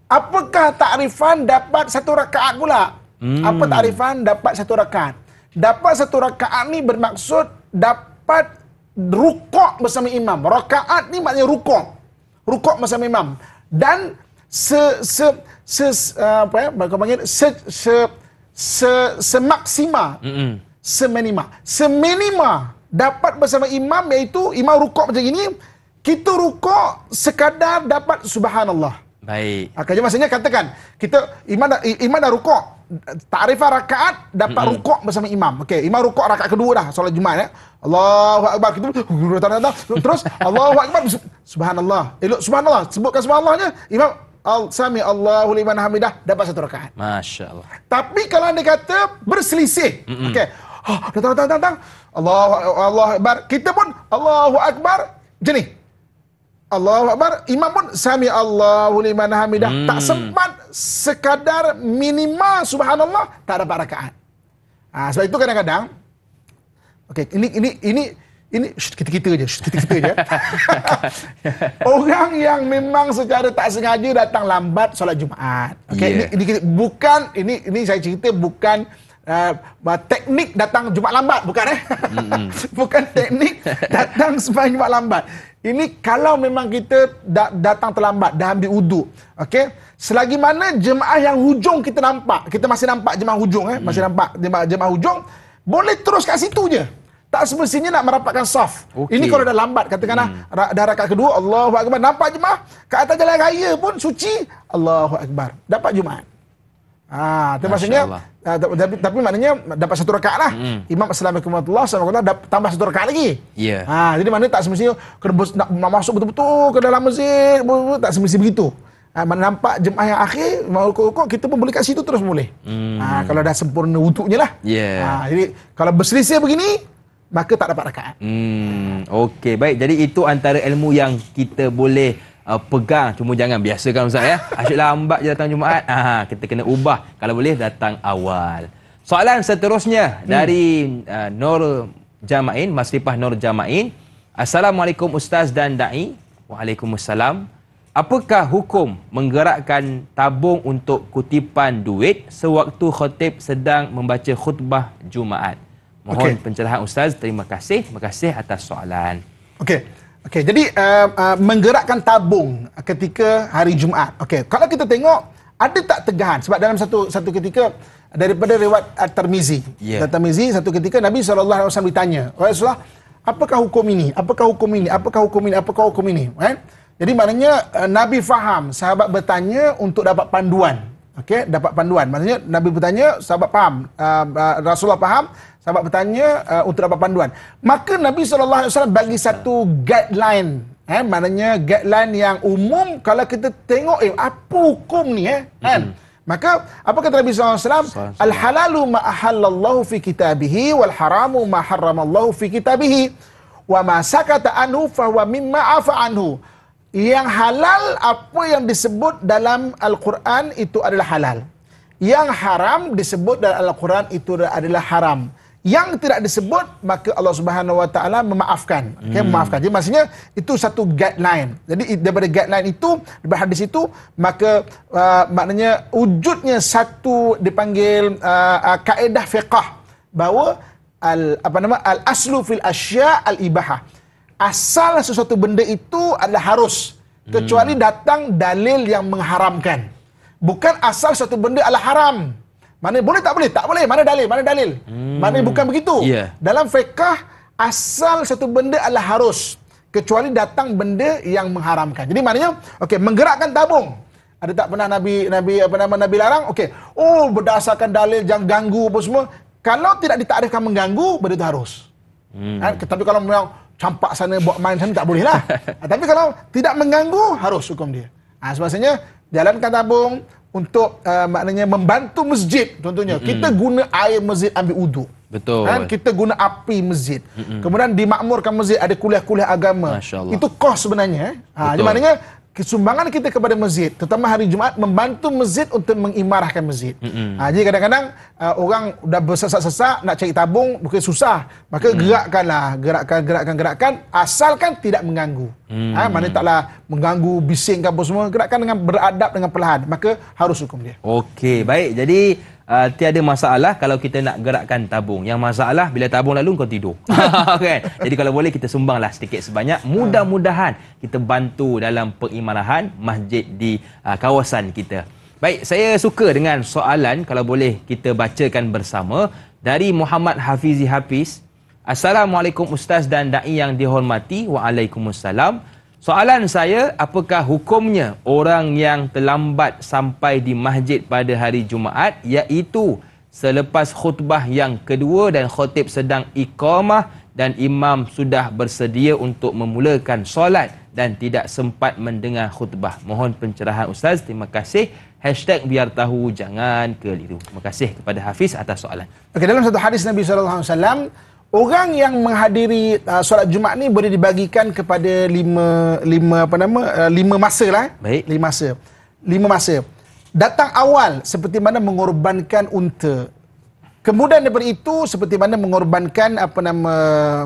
Apakah takrifan dapat satu rakaat pula? Hmm. Apa takrifan dapat satu rakaat? Dapat satu rakaat ni bermaksud dapat rukuk bersama imam. Rakaat ni maknanya rukuk. Rukuk bersama imam. Dan se se se, se uh, apa ya? Bagaimana panggil? Se se se semaksima. Hmm. Seminima. Seminima dapat bersama imam iaitu imam rukuk macam ini kita rukuk sekadar dapat subhanallah. Baik. Akhirnya maksudnya katakan kita iman iman dah rukuk. Ta'rifah rakaat dapat mm -hmm. rukuk bersama imam. Okey, imam rukuk rakaat kedua dah solat Jumaat ya. Allahu akbar kita terus Allahu akbar subhanallah. Elok eh, subhanallah sebutkan subhanallahnya imam Al sami Allahu liman hamidah dapat satu rakaat.
Masya-Allah.
Tapi kalau anda kata berselisih. Mm -hmm. Okey. Ha, oh, datang datang datang. Allahu Allahu akbar. Kita pun Allahu akbar. Jadi. Allahu Akbar Imam pun Sami Allahu liman hamidah hmm. Tak sempat Sekadar minima Subhanallah Tak ada rakaat ha, Sebab itu kadang-kadang Okay Ini Ini Ini ini shh, kita-kita je, shh, kita-kita je. Orang yang memang secara tak sengaja datang lambat solat Jumaat. Okay, yeah. ini, ini, bukan ini ini saya cerita bukan uh, teknik datang Jumaat lambat, bukan eh? bukan teknik datang sembahyang Jumaat lambat. Ini kalau memang kita dah, datang terlambat, dah ambil uduk. Okey. Selagi mana jemaah yang hujung kita nampak, kita masih nampak jemaah hujung eh, hmm. masih nampak jemaah, jemaah hujung, boleh terus kat situ je. Tak semestinya nak merapatkan saf. Okay. Ini kalau dah lambat katakanlah hmm. dah rakaat kedua, Allahu akbar. Nampak jemaah kat atas jalan raya pun suci, Allahu akbar. Dapat Jumaat. Ah, tapi maksudnya uh, tapi, tapi maknanya dapat satu rakaat lah. Mm. Imam Assalamualaikum warahmatullahi wabarakatuh tambah satu rakaat lagi. Yeah. Ah, jadi maknanya tak semestinya kerbus nak, nak masuk betul-betul ke dalam masjid, betul-betul, tak semestinya begitu. Ah, mana nampak jemaah yang akhir, mau kok kita pun boleh kat situ terus boleh. Mm. Ah, kalau dah sempurna wuduknya lah.
Yeah. Ah,
jadi kalau berselisih begini, maka tak dapat rakaat.
Hmm, okey. Baik, jadi itu antara ilmu yang kita boleh uh, pegang cuma jangan biasakan ustaz ya asyik lambat je datang jumaat ha uh, kita kena ubah kalau boleh datang awal soalan seterusnya hmm. dari uh, Nur Jamain Maslipah Nur Jamain Assalamualaikum ustaz dan dai Waalaikumsalam Apakah hukum menggerakkan tabung untuk kutipan duit sewaktu khutib sedang membaca khutbah Jumaat? Mohon okay. pencerahan Ustaz. Terima kasih. Terima kasih atas soalan.
Okey. Okey, jadi uh, uh, menggerakkan tabung ketika hari Jumaat. Okey, kalau kita tengok ada tak tegahan sebab dalam satu satu ketika daripada riwayat At-Tirmizi. Yeah. At-Tirmizi satu ketika Nabi sallallahu alaihi wasallam ditanya, "Wahai Rasulullah, apakah hukum ini? Apakah hukum ini? Apakah hukum ini? Apakah hukum ini?" Okay, Jadi maknanya uh, Nabi faham sahabat bertanya untuk dapat panduan. Okey, dapat panduan. Maksudnya Nabi bertanya, sahabat faham, uh, uh, Rasulullah faham, sahabat bertanya uh, untuk dapat panduan. Maka Nabi SAW bagi satu guideline. Eh, maknanya guideline yang umum kalau kita tengok eh, apa hukum ni. Eh, kan? Mm-hmm. Maka apa kata Nabi SAW? Al-halalu ma'ahallallahu fi kitabihi wal-haramu ma'harramallahu fi kitabihi. Wa ma anhu fahuwa mimma afa anhu. Yang halal apa yang disebut dalam Al-Quran itu adalah halal. Yang haram disebut dalam Al-Quran itu adalah haram yang tidak disebut maka Allah Subhanahu Wa Taala memaafkan okay, hmm. memaafkan jadi maksudnya itu satu guideline jadi daripada guideline itu daripada hadis itu maka uh, maknanya wujudnya satu dipanggil uh, uh, kaedah fiqah bahawa al apa nama al aslu fil asya al ibaha asal sesuatu benda itu adalah harus kecuali hmm. datang dalil yang mengharamkan bukan asal sesuatu benda adalah haram mana boleh tak boleh? Tak boleh. Mana dalil? Mana dalil? Hmm. Mana bukan begitu? Yeah. Dalam fiqh asal satu benda adalah harus kecuali datang benda yang mengharamkan. Jadi maknanya okey menggerakkan tabung ada tak pernah Nabi Nabi apa nama Nabi larang? Okey. Oh berdasarkan dalil yang ganggu apa semua. Kalau tidak ditakrifkan mengganggu benda itu harus. Hmm. Ha, tapi kalau memang campak sana buat main sana tak boleh lah. Ha, tapi kalau tidak mengganggu harus hukum dia. Ah ha, sebabnya jalankan tabung, untuk uh, maknanya membantu masjid contohnya mm -hmm. kita guna air masjid ambil uduk betul kan kita guna api masjid mm -hmm. kemudian dimakmurkan masjid ada kuliah-kuliah agama itu kos sebenarnya ha, jadi maknanya sumbangan kita kepada masjid terutama hari Jumaat membantu masjid untuk mengimarahkan masjid. Mm-hmm. Ha, jadi kadang-kadang uh, orang dah bersesak-sesak nak cari tabung mungkin susah. Maka mm-hmm. gerakkanlah, gerakkan gerakkan gerakkan asalkan tidak mengganggu. Mm-hmm. Ha mana taklah mengganggu bising apa semua gerakkan dengan beradab dengan perlahan. Maka harus hukum dia.
Okey, baik. Jadi uh, tiada masalah kalau kita nak gerakkan tabung. Yang masalah bila tabung lalu kau tidur. okay. Jadi kalau boleh kita sumbanglah sedikit sebanyak. Mudah-mudahan kita bantu dalam pengimalahan masjid di uh, kawasan kita. Baik, saya suka dengan soalan kalau boleh kita bacakan bersama dari Muhammad Hafizi Hafiz. Assalamualaikum Ustaz dan Da'i yang dihormati. Waalaikumsalam. Waalaikumsalam. Soalan saya, apakah hukumnya orang yang terlambat sampai di masjid pada hari Jumaat iaitu selepas khutbah yang kedua dan khutib sedang ikamah dan imam sudah bersedia untuk memulakan solat dan tidak sempat mendengar khutbah. Mohon pencerahan Ustaz. Terima kasih. Hashtag biar tahu jangan keliru. Terima kasih kepada Hafiz atas soalan.
Okay, dalam satu hadis Nabi SAW, orang yang menghadiri uh, solat Jumaat ni boleh dibagikan kepada lima lima apa nama uh, lima masa lah. Eh. Baik. Lima masa. Lima masa. Datang awal seperti mana mengorbankan unta. Kemudian daripada itu seperti mana mengorbankan apa nama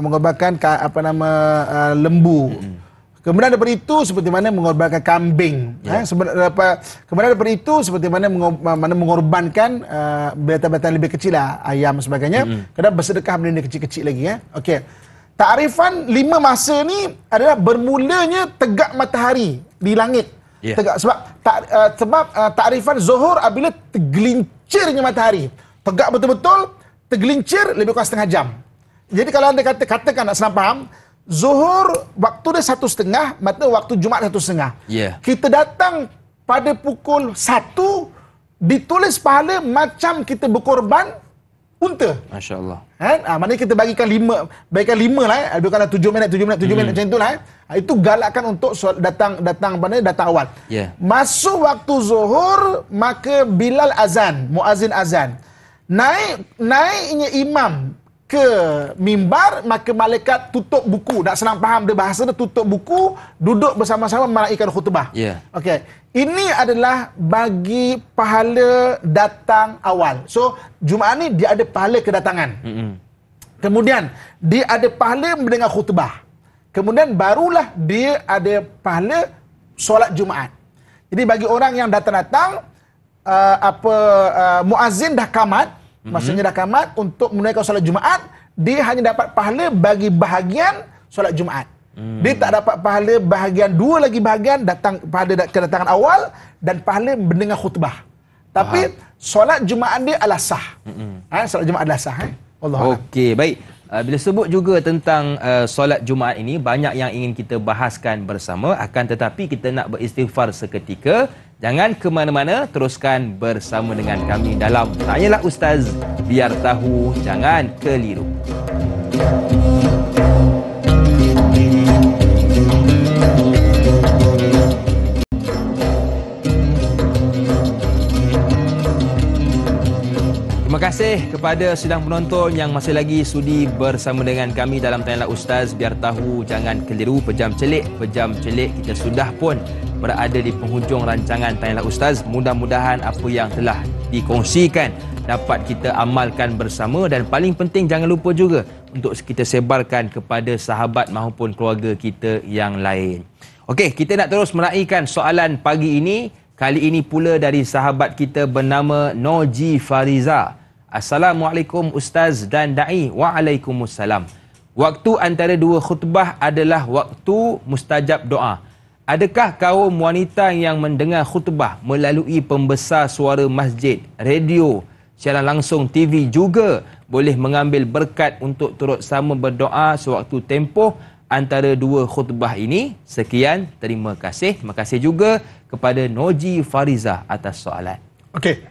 mengorbankan apa nama uh, lembu. Mm-hmm. Kemudian daripada itu seperti mana mengorbankan kambing. Yeah. Eh, ya. kemudian daripada itu seperti mana, mana mengorbankan uh, berita beta lebih kecil lah, ayam sebagainya. Mm-hmm. Kadang bersedekah benda-benda kecil-kecil lagi. Eh. Okey. Takrifan lima masa ni adalah bermulanya tegak matahari di langit. Yeah. Tegak sebab tak, uh, eh, sebab uh, takrifan zuhur apabila tergelincirnya matahari. Tegak betul-betul, tergelincir lebih kurang setengah jam. Jadi kalau anda kata katakan nak senang faham, Zuhur waktu dia satu setengah, maka waktu Jumaat satu setengah. Yeah. Kita datang pada pukul satu, ditulis pahala macam kita berkorban unta. Masya Allah. Ha? Eh, ah, ha, maknanya kita bagikan lima, bagikan lima lah. Eh. Bukanlah ah, tujuh minit, tujuh minit, tujuh hmm. minit macam lah. Eh. Ha, itu galakkan untuk datang datang mana, datang awal. Yeah. Masuk waktu zuhur, maka Bilal azan, muazin azan. Naik, naiknya imam ke mimbar maka malaikat tutup buku nak senang faham dia bahasa dia tutup buku duduk bersama-sama meraikan khutbah ya yeah. okey ini adalah bagi pahala datang awal so jumaat ni dia ada pahala kedatangan mm-hmm. kemudian dia ada pahala mendengar khutbah kemudian barulah dia ada pahala solat jumaat jadi bagi orang yang datang-datang uh, apa uh, muazin dah kamat -hmm. Maksudnya dah kamat untuk menunaikan solat Jumaat, dia hanya dapat pahala bagi bahagian solat Jumaat. -hmm. Dia tak dapat pahala bahagian dua lagi bahagian datang pada kedatangan awal dan pahala mendengar khutbah. Tapi Faham. solat Jumaat dia adalah sah. Mm -hmm. ha, solat Jumaat adalah sah. Ha? Eh? Allah.
Okey, baik. Uh, bila sebut juga tentang uh, solat Jumaat ini, banyak yang ingin kita bahaskan bersama. Akan tetapi kita nak beristighfar seketika. Jangan ke mana-mana, teruskan bersama dengan kami dalam Tanyalah Ustaz Biar Tahu Jangan Keliru. Terima kasih kepada sedang penonton yang masih lagi sudi bersama dengan kami dalam Tanyalah Ustaz biar tahu jangan keliru pejam celik. Pejam celik kita sudah pun berada di penghujung rancangan Tanyalah Ustaz. Mudah-mudahan apa yang telah dikongsikan dapat kita amalkan bersama dan paling penting jangan lupa juga untuk kita sebarkan kepada sahabat maupun keluarga kita yang lain. Okey, kita nak terus meraihkan soalan pagi ini. Kali ini pula dari sahabat kita bernama Noji Fariza. Assalamualaikum Ustaz dan Da'i Waalaikumsalam Waktu antara dua khutbah adalah waktu mustajab doa Adakah kaum wanita yang mendengar khutbah melalui pembesar suara masjid, radio, siaran langsung TV juga boleh mengambil berkat untuk turut sama berdoa sewaktu tempoh antara dua khutbah ini? Sekian, terima kasih. Terima kasih juga kepada Noji Fariza atas soalan.
Okey,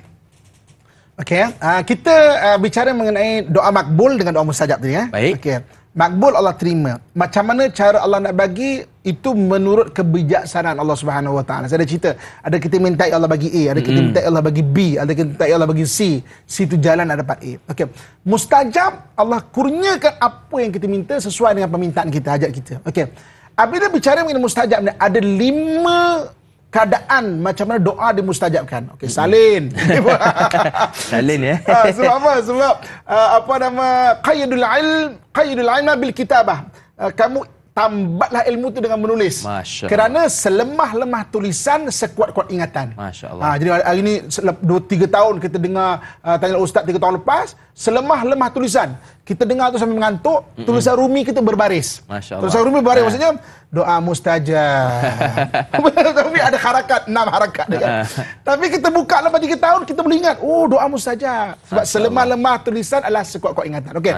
Okey, uh, eh. ah, kita uh, bicara mengenai doa makbul dengan doa mustajab tadi. Eh? Baik. Okay. Makbul Allah terima. Macam mana cara Allah nak bagi itu menurut kebijaksanaan Allah Subhanahu Wa Taala. Saya ada cerita. Ada kita minta Allah bagi A, ada kita hmm. minta Allah bagi B, ada kita minta Allah bagi C. C itu jalan nak dapat A. Okey. Mustajab Allah kurniakan apa yang kita minta sesuai dengan permintaan kita, hajat kita. Okey. Apabila bicara mengenai mustajab ni ada lima keadaan macam mana doa dimustajabkan. Okey, salin.
salin ya. Ha, sebab
apa? Sebab uh, apa nama qaidul ilm, qaidul ilm lah bil kitabah. Uh, kamu tambatlah ilmu tu dengan menulis. Masya Kerana selemah-lemah tulisan sekuat-kuat ingatan. Masya Allah. Ha, jadi hari ini 2 3 tahun kita dengar uh, tanya ustaz 3 tahun lepas, selemah-lemah tulisan kita dengar tu sampai mengantuk, mm-hmm. tulisan Rumi kita berbaris.
Tulisan Rumi berbaris eh. maksudnya
doa mustajab. Tapi ada harakat, enam harakat dia. Kan. Tapi kita buka lepas tiga tahun kita boleh ingat, oh doa mustajab. Sebab selemah-lemah tulisan adalah sekuat-kuat ingatan. Okey.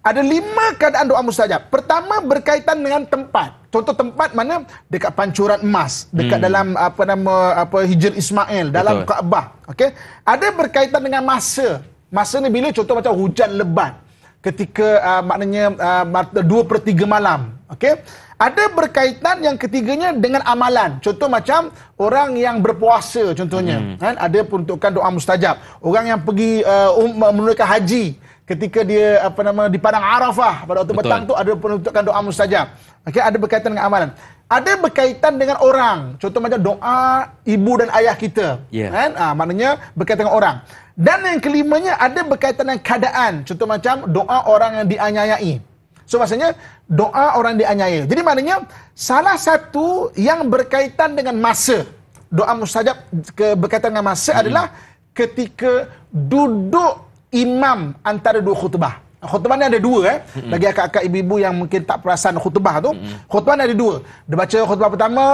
Ada lima keadaan doa mustajab. Pertama berkaitan dengan tempat. Contoh tempat mana dekat pancuran emas, dekat hmm. dalam apa nama apa Hijr Ismail, dalam Kaabah. Okey. Ada berkaitan dengan masa. Masa ni bila contoh macam hujan lebat ketika uh, maknanya uh, ah, 2 per 3 malam. Okay? Ada berkaitan yang ketiganya dengan amalan. Contoh macam orang yang berpuasa contohnya. Hmm. Kan? Ada peruntukan doa mustajab. Orang yang pergi uh, um, menunaikan haji ketika dia apa nama di padang arafah pada waktu Betul. petang tu ada peruntukan doa mustajab Okay, ada berkaitan dengan amalan ada berkaitan dengan orang contoh macam doa ibu dan ayah kita yeah. kan ha, maknanya berkaitan dengan orang dan yang kelimanya ada berkaitan dengan keadaan. Contoh macam doa orang yang dianyayai. So maksudnya doa orang dianyayai. Jadi maknanya salah satu yang berkaitan dengan masa. Doa mustajab ke, berkaitan dengan masa hmm. adalah ketika duduk imam antara dua khutbah. Khutbah ni ada dua eh. Hmm. Bagi akak-akak ibu-ibu yang mungkin tak perasan khutbah tu. Hmm. Khutbah ni ada dua. Dia baca khutbah pertama,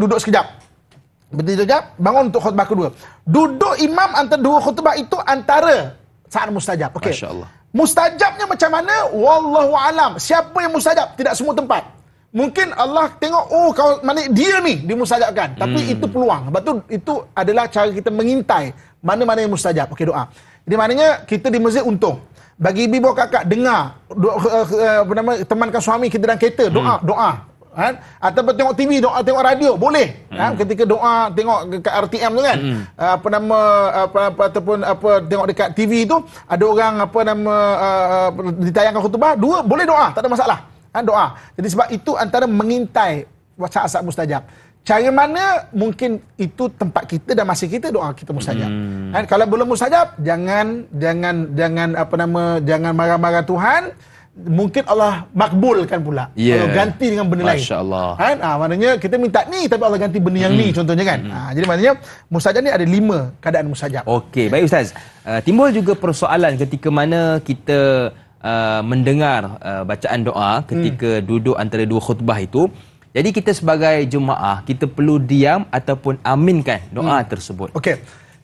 duduk sekejap. Berhenti sekejap, bangun untuk khutbah kedua. Duduk imam antara dua khutbah itu antara saat mustajab. Okay. Masya Allah. Mustajabnya macam mana? Wallahu alam. Siapa yang mustajab? Tidak semua tempat. Mungkin Allah tengok, oh kau mana dia ni dimustajabkan. Tapi hmm. itu peluang. Sebab tu, itu adalah cara kita mengintai mana-mana yang mustajab. Okey, doa. Jadi maknanya kita di masjid untung. Bagi ibu kakak, dengar. Do, uh, uh, apa nama, temankan suami kita dalam kereta. Doa, hmm. doa kan Atau tengok TV doa tengok radio boleh kan? hmm. ketika doa tengok dekat RTM tu kan hmm. Eh, apa nama apa, apa ataupun apa tengok dekat TV tu ada orang apa nama uh, ditayangkan khutbah dua boleh doa tak ada masalah kan doa jadi sebab itu antara mengintai saat-saat mustajab cara mana mungkin itu tempat kita dan masih kita doa kita mustajab hmm. kan kalau belum mustajab jangan jangan jangan apa nama jangan marah-marah Tuhan mungkin Allah makbulkan pula yeah. kalau ganti dengan benda lain. Masya-Allah. Kan? Ha, maknanya kita minta ni tapi Allah ganti benda yang hmm. ni contohnya kan. Hmm. Ha, jadi maknanya musajab ni ada lima keadaan musajab.
Okey, baik ustaz. Uh, timbul juga persoalan ketika mana kita uh, mendengar uh, bacaan doa ketika hmm. duduk antara dua khutbah itu. Jadi kita sebagai jemaah kita perlu diam ataupun aminkan doa hmm. tersebut. Okey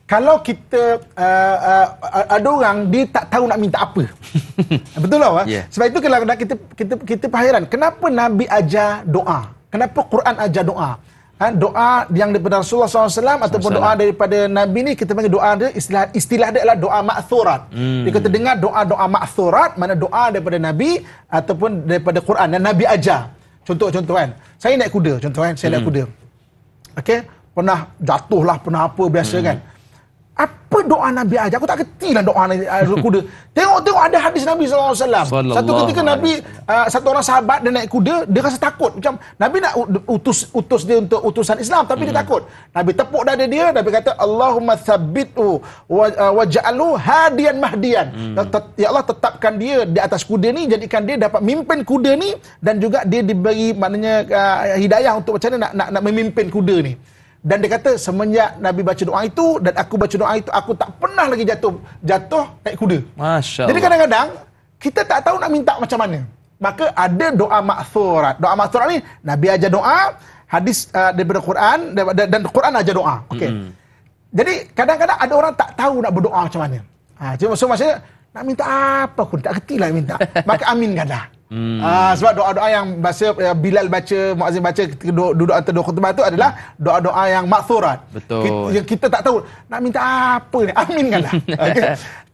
kalau kita uh, uh, ada orang dia tak tahu nak minta apa. Betul lah. Yeah. Sebab itu kalau kita kita kita, kita perhairan, kenapa Nabi ajar doa? Kenapa Quran ajar doa? Ha, doa yang daripada Rasulullah SAW Salam ataupun doa daripada Nabi ni kita panggil doa dia istilah istilah dia adalah doa ma'thurat. Hmm. Dia kata dengar doa-doa ma'thurat mana doa daripada Nabi ataupun daripada Quran dan Nabi ajar. Contoh-contoh kan. Saya naik kuda contoh kan. Saya hmm. naik kuda. Okey. Pernah jatuh lah, pernah apa biasa hmm. kan apa doa Nabi aja? Aku tak kerti lah doa Nabi kuda. Tengok-tengok ada hadis Nabi SAW. satu ketika Nabi, uh, satu orang sahabat dia naik kuda, dia rasa takut. Macam Nabi nak utus utus dia untuk utusan Islam, tapi hmm. dia takut. Nabi tepuk dada dia, Nabi kata, Allahumma thabitu uh, wa, ja'alu hadian mahdian. Hmm. Ya Allah tetapkan dia di atas kuda ni, jadikan dia dapat mimpin kuda ni, dan juga dia diberi maknanya uh, hidayah untuk macam mana nak, nak, nak memimpin kuda ni dan dia kata semenjak Nabi baca doa itu dan aku baca doa itu aku tak pernah lagi jatuh jatuh naik kuda.
Masya Jadi kadang-kadang
kita tak tahu nak minta macam mana. Maka ada doa maksurat. Doa maksurat ni Nabi aja doa, hadis uh, daripada Quran dan Quran aja doa. Okey. Hmm. Jadi kadang-kadang ada orang tak tahu nak berdoa macam mana. Ha, jadi maksud maksudnya nak minta apa pun tak ketilah minta. Maka amin kadang. Hmm. Uh, sebab doa-doa yang bahasa uh, Bilal baca, Muazzin baca duduk antara dua khutbah tu adalah doa-doa yang makthurat. Betul. Kita, kita tak tahu nak minta apa ni. Aminkanlah. okay.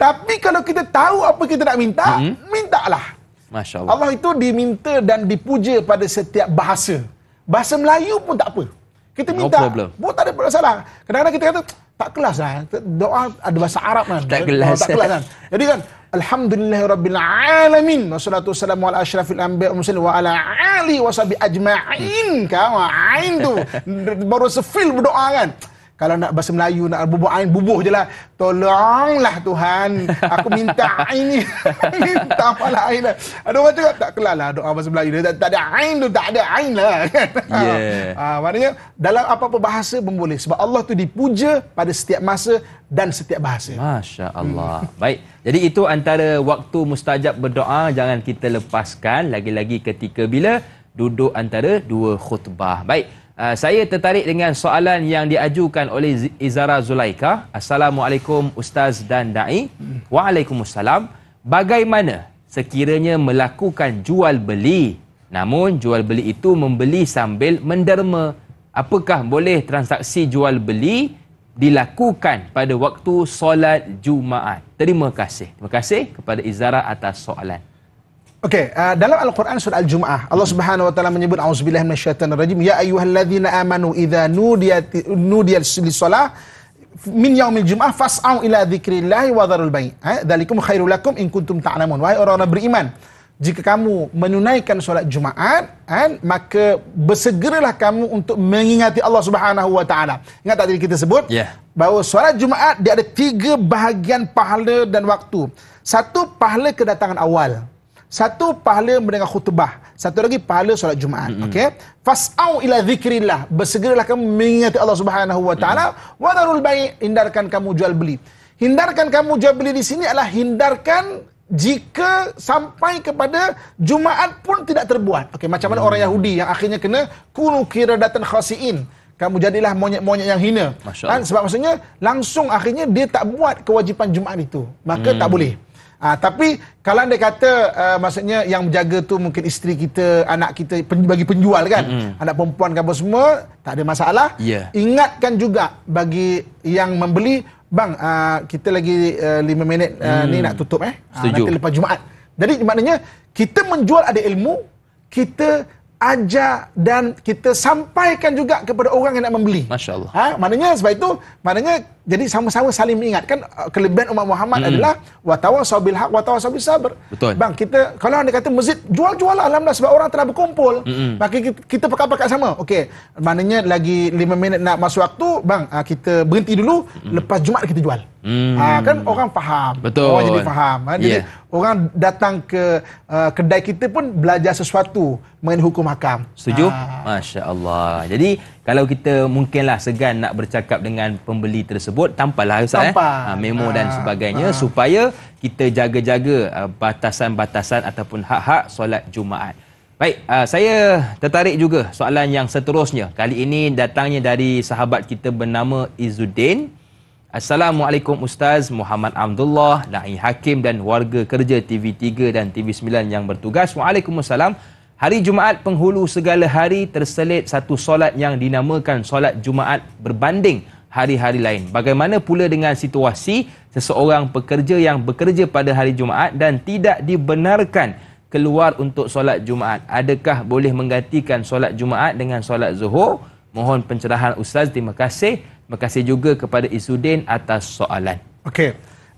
Tapi kalau kita tahu apa kita nak minta, hmm. mintalah. Masya Allah. Allah itu diminta dan dipuja pada setiap bahasa. Bahasa Melayu pun tak apa. Kita minta. No problem. Pun tak ada masalah. Kadang-kadang kita kata, tak kelas lah. Doa ada bahasa Arab lah. tak kelas. Oh, tak kelas kan. Jadi kan, Alhamdulillahirrabbilalamin Wassalatu wassalamu ala ashrafil anbiya umusil Wa ala alihi wa sahbihi ajma'in Kan? Wa'ain Baru sefil berdoa kan? Kalau nak bahasa Melayu, nak bubuh ain, bubuh je lah. Tolonglah Tuhan, aku minta ain ni. minta apa lah ain lah. Ada orang cakap, tak kelah lah doa bahasa Melayu. Tak, tak ada ain tu, tak ada ain lah. yeah. Ha, maknanya, dalam apa-apa bahasa pun boleh. Sebab Allah tu dipuja pada setiap masa dan setiap bahasa. Masya Allah.
Hmm. Baik. Jadi itu antara waktu mustajab berdoa. Jangan kita lepaskan lagi-lagi ketika bila duduk antara dua khutbah. Baik. Ah, saya tertarik dengan soalan yang diajukan oleh Izara Zulaika. Assalamualaikum Ustaz dan Da'i. Waalaikumsalam. Bagaimana sekiranya melakukan jual-beli namun jual-beli itu membeli sambil menderma? Apakah boleh transaksi jual-beli dilakukan pada waktu solat Jumaat? Terima kasih. Terima kasih kepada Izara atas soalan.
Okey, uh, dalam Al-Quran surah Al-Jum'ah, Allah Subhanahu wa taala menyebut auzubillahi rajim ya ayyuhallazina amanu idza nudiya nudiya lis-salah min yaumil jum'ah fas'au ila dzikrillah wa dharul bai'. Ha, eh, dzalikum khairul lakum in kuntum ta'lamun. Wahai orang-orang beriman, jika kamu menunaikan solat Jumaat, kan, eh, maka bersegeralah kamu untuk mengingati Allah Subhanahu wa taala. Ingat tak tadi kita sebut yeah. bahawa solat Jumaat dia ada tiga bahagian pahala dan waktu. Satu pahala kedatangan awal. Satu pahala mendengar khutbah, satu lagi pahala solat Jumaat. Mm-hmm. Okey. Fas'au ila zikrillah. Bersegeralah kamu mengingati Allah Subhanahu wa taala wa darul bai' hindarkan kamu jual beli. Hindarkan kamu jual beli di sini adalah hindarkan jika sampai kepada Jumaat pun tidak terbuat. Okey, macam mana mm. orang Yahudi yang akhirnya kena kunu kiradatan khasiin. Kamu jadilah monyet-monyet yang hina. Kan? Sebab maksudnya langsung akhirnya dia tak buat kewajipan Jumaat itu. Maka mm. tak boleh. Ha, tapi kalau anda kata uh, maksudnya yang menjaga tu mungkin isteri kita, anak kita pen, bagi penjual kan. Mm-hmm. Anak perempuan kan semua tak ada masalah. Yeah. Ingatkan juga bagi yang membeli, bang uh, kita lagi uh, 5 minit uh, mm. ni nak tutup eh. Setuju. nanti lepas Jumaat. Jadi maknanya kita menjual ada ilmu, kita ajar dan kita sampaikan juga kepada orang yang nak membeli. Masya-Allah. Ha, maknanya sebab itu maknanya jadi sama-sama saling mengingatkan uh, kelebihan umat Muhammad hmm. adalah watawasaw bil haq watawasaw bis sabr. Betul. Bang kita kalau anda kata masjid jual jual lah alhamdulillah sebab orang telah berkumpul. Hmm. Bagi kita, pakai-pakai sama. Okey, maknanya lagi lima minit nak masuk waktu, bang uh, kita berhenti dulu hmm. lepas Jumaat kita jual.
Hmm. Ha, kan
orang faham. Betul. Orang jadi faham. Ah. Jadi yeah. orang datang ke uh, kedai kita pun belajar sesuatu mengenai hukum hakam. Setuju? Ha.
Ah. Masya-Allah. Jadi kalau kita mungkinlah segan nak bercakap dengan pembeli tersebut tampallah ustaz Tampal. eh? ha, memo ha. dan sebagainya ha. supaya kita jaga-jaga uh, batasan-batasan ataupun hak-hak solat Jumaat. Baik, uh, saya tertarik juga soalan yang seterusnya. Kali ini datangnya dari sahabat kita bernama Izuddin. Assalamualaikum Ustaz Muhammad Abdullah, Na'i Hakim dan warga kerja TV3 dan TV9 yang bertugas. Waalaikumsalam. Hari Jumaat penghulu segala hari terselit satu solat yang dinamakan solat Jumaat berbanding hari-hari lain. Bagaimana pula dengan situasi seseorang pekerja yang bekerja pada hari Jumaat dan tidak dibenarkan keluar untuk solat Jumaat? Adakah boleh menggantikan solat Jumaat dengan solat Zuhur? Mohon pencerahan Ustaz. Terima kasih. Terima kasih juga kepada Isudin atas soalan.
Okey.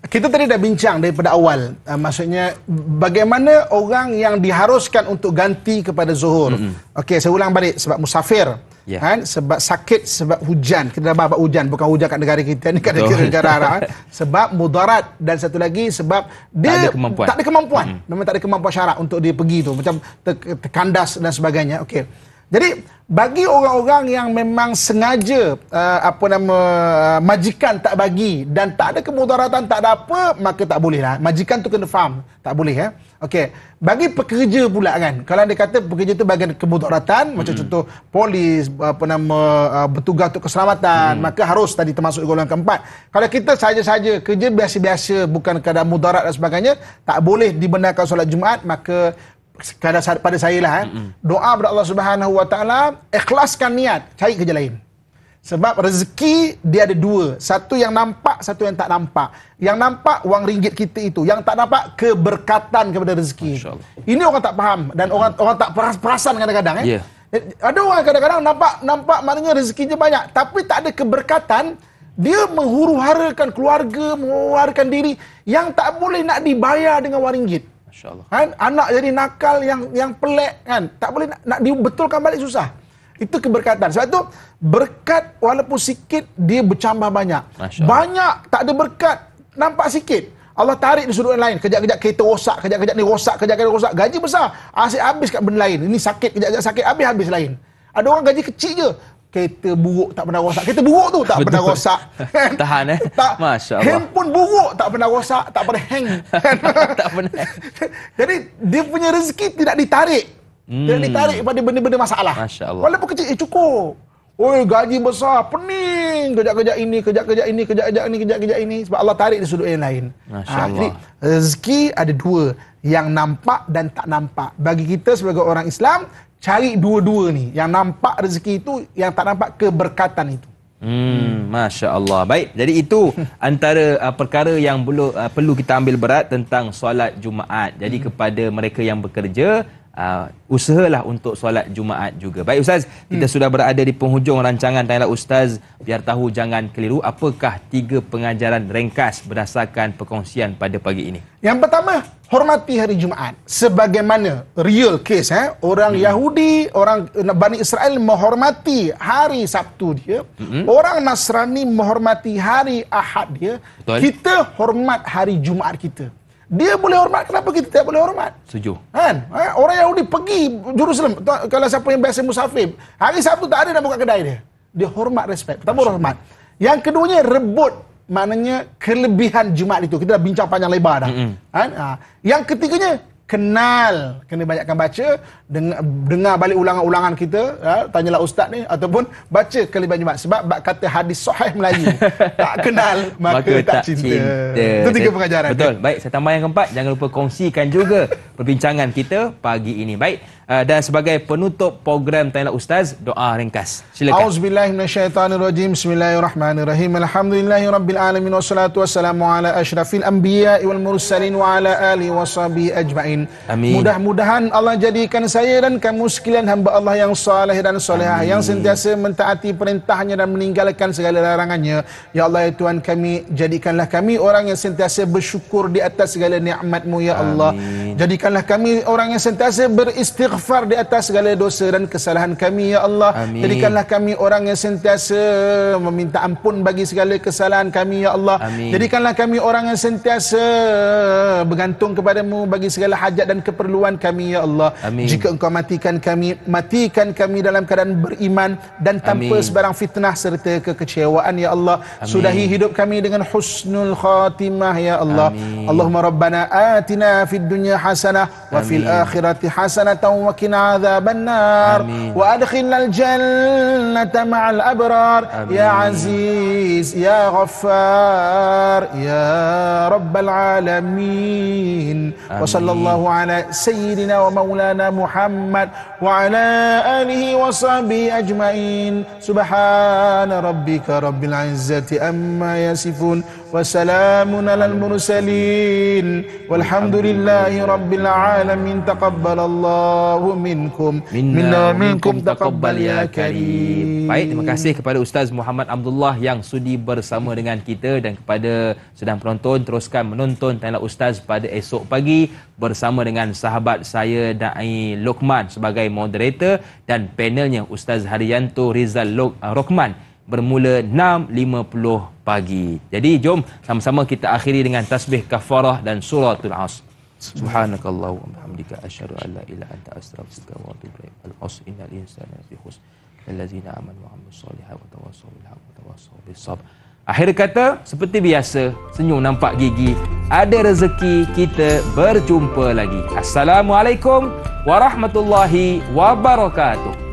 Kita tadi dah bincang daripada awal, uh, maksudnya bagaimana orang yang diharuskan untuk ganti kepada zuhur. Mm -hmm. Okey, saya ulang balik sebab musafir, yeah. kan? sebab sakit, sebab hujan. Kita dah bahas hujan, bukan hujan kat negara kita, ni kat negara Arab. Eh. sebab mudarat dan satu lagi sebab dia tak ada kemampuan. Tak ada kemampuan. Mm -hmm. Memang tak ada kemampuan syarat untuk dia pergi tu, macam te terkandas dan sebagainya. Okey. Jadi bagi orang-orang yang memang sengaja uh, apa nama uh, majikan tak bagi dan tak ada kemudaratan tak ada apa maka tak boleh lah. Majikan tu kena faham, tak boleh ya. Eh? Okey. Bagi pekerja pula kan. Kalau dia kata pekerja tu bagian kemudaratan hmm. macam contoh polis apa nama uh, bertugas untuk keselamatan hmm. maka harus tadi termasuk golongan keempat. Kalau kita saja-saja kerja biasa-biasa bukan kadar mudarat dan sebagainya tak boleh dibenarkan solat Jumaat maka pada pada saya lah eh. doa kepada Allah Subhanahu Wa Taala ikhlaskan niat cari kerja lain sebab rezeki dia ada dua satu yang nampak satu yang tak nampak yang nampak wang ringgit kita itu yang tak nampak keberkatan kepada rezeki ini orang tak faham dan orang orang tak perasan kadang-kadang eh. yeah. ada orang kadang-kadang nampak nampak maknanya rezekinya banyak tapi tak ada keberkatan dia menghuru-harakan keluarga, menghuru diri yang tak boleh nak dibayar dengan wang ringgit. Allah. Kan anak jadi nakal yang yang pelik kan. Tak boleh nak, nak dibetulkan balik susah. Itu keberkatan. Sebab itu berkat walaupun sikit dia bercambah banyak. Banyak tak ada berkat nampak sikit. Allah tarik di sudut yang lain. Kejap-kejap kereta rosak, kejap-kejap ni rosak, kejap-kejap rosak. Gaji besar, asyik habis kat benda lain. Ini sakit, kejap-kejap sakit, habis-habis lain. Ada orang gaji kecil je, kereta buruk tak pernah rosak. Kereta buruk tu tak pernah rosak. Tahan eh. Tak, Masya Allah. Handphone buruk tak pernah rosak, tak pernah hang. tak pernah. Jadi dia punya rezeki tidak ditarik. Hmm. Tidak ditarik pada benda-benda masalah. Masya Allah. Walaupun kecil, eh cukup. Oi gaji besar, pening. Kerja-kerja ini, kerja-kerja ini, kerja-kerja ini, kerja-kerja ini. Sebab Allah tarik di sudut yang lain. Masya ah, Allah. Ha, jadi, rezeki ada dua. Yang nampak dan tak nampak. Bagi kita sebagai orang Islam, cari dua-dua ni yang nampak rezeki itu yang tak nampak keberkatan itu
Hmm, Masya Allah Baik, jadi itu antara uh, perkara yang perlu, uh, perlu kita ambil berat tentang solat Jumaat Jadi hmm. kepada mereka yang bekerja uh, usahalah untuk solat Jumaat juga. Baik Ustaz, kita hmm. sudah berada di penghujung rancangan. Tanyalah Ustaz, biar tahu jangan keliru. Apakah tiga pengajaran ringkas berdasarkan perkongsian pada pagi ini?
Yang pertama, hormati hari Jumaat. Sebagaimana real case, eh? orang hmm. Yahudi, orang eh, Bani Israel menghormati hari Sabtu dia. Hmm. Orang Nasrani menghormati hari Ahad dia. Betul. Kita hormat hari Jumaat kita dia boleh hormat kenapa kita tidak boleh hormat setuju kan ha? orang Yahudi pergi Jerusalem kalau siapa yang biasa musafir hari Sabtu tak ada nak buka kedai dia dia hormat respect pertama Masyarakat. hormat yang keduanya rebut maknanya kelebihan Jumaat itu kita dah bincang panjang lebar dah mm-hmm. kan ha? yang ketiganya kenal kena banyakkan baca dengar, dengar balik ulangan-ulangan kita ya, tanyalah ustaz ni ataupun baca kali banyak sebab bab kata hadis sahih Melayu tak kenal maka, maka
tak, cinta. cinta. itu tiga pengajaran betul baik saya tambah yang keempat jangan lupa kongsikan juga perbincangan kita pagi ini baik Uh, dan sebagai penutup program Tanya Ustaz doa ringkas silakan
auzubillahi minasyaitanirrajim bismillahirrahmanirrahim alhamdulillahirabbil alamin wassalatu wassalamu ala asyrafil anbiya wal mursalin wa ala ali washabi ajmain amin mudah-mudahan Allah jadikan saya dan kamu sekalian hamba Allah yang saleh dan salehah yang sentiasa mentaati perintahnya dan meninggalkan segala larangannya ya Allah ya Tuhan kami jadikanlah kami orang yang sentiasa bersyukur di atas segala nikmat-Mu ya Allah amin. jadikanlah kami orang yang sentiasa beristighfar istighfar di atas segala dosa dan kesalahan kami ya Allah Amin. jadikanlah kami orang yang sentiasa meminta ampun bagi segala kesalahan kami ya Allah Amin. jadikanlah kami orang yang sentiasa bergantung kepadamu bagi segala hajat dan keperluan kami ya Allah Amin. jika engkau matikan kami matikan kami dalam keadaan beriman dan tanpa Amin. sebarang fitnah serta kekecewaan ya Allah Amin. sudahi hidup kami dengan husnul khatimah ya Allah Amin. Allahumma rabbana atina fid dunya hasanah wa fil akhirati hasanah وكن عذاب النار آمين. وأدخلنا الجنة مع الأبرار آمين. يا عزيز يا غفار يا رب العالمين آمين. وصلى الله على سيدنا ومولانا محمد وعلى آله وصحبه أجمعين سبحان ربك رب العزة أما يصفون وسلام على المرسلين والحمد لله رب العالمين تقبل الله Allahu minkum minna
minkum taqabbal ya, ya karim baik terima kasih kepada ustaz Muhammad Abdullah yang sudi bersama dengan kita dan kepada sedang penonton teruskan menonton tanya ustaz pada esok pagi bersama dengan sahabat saya dai Lokman sebagai moderator dan panelnya ustaz Haryanto Rizal Lok ah, Rokman bermula 6.50 pagi. Jadi jom sama-sama kita akhiri dengan tasbih kafarah dan suratul asr. Subhanakallahumma bihamdika asyhadu an la ilaha illa anta astaghfiruka wa atubu ilaik. Al-'asr innal insana lafii khusr. Allazina amanu wa 'amilus shalihati wa tawassaw bil haqqi wa tawassaw bis sabr. Akhir kata seperti biasa, senyum nampak gigi, ada rezeki kita berjumpa lagi. Assalamualaikum warahmatullahi wabarakatuh.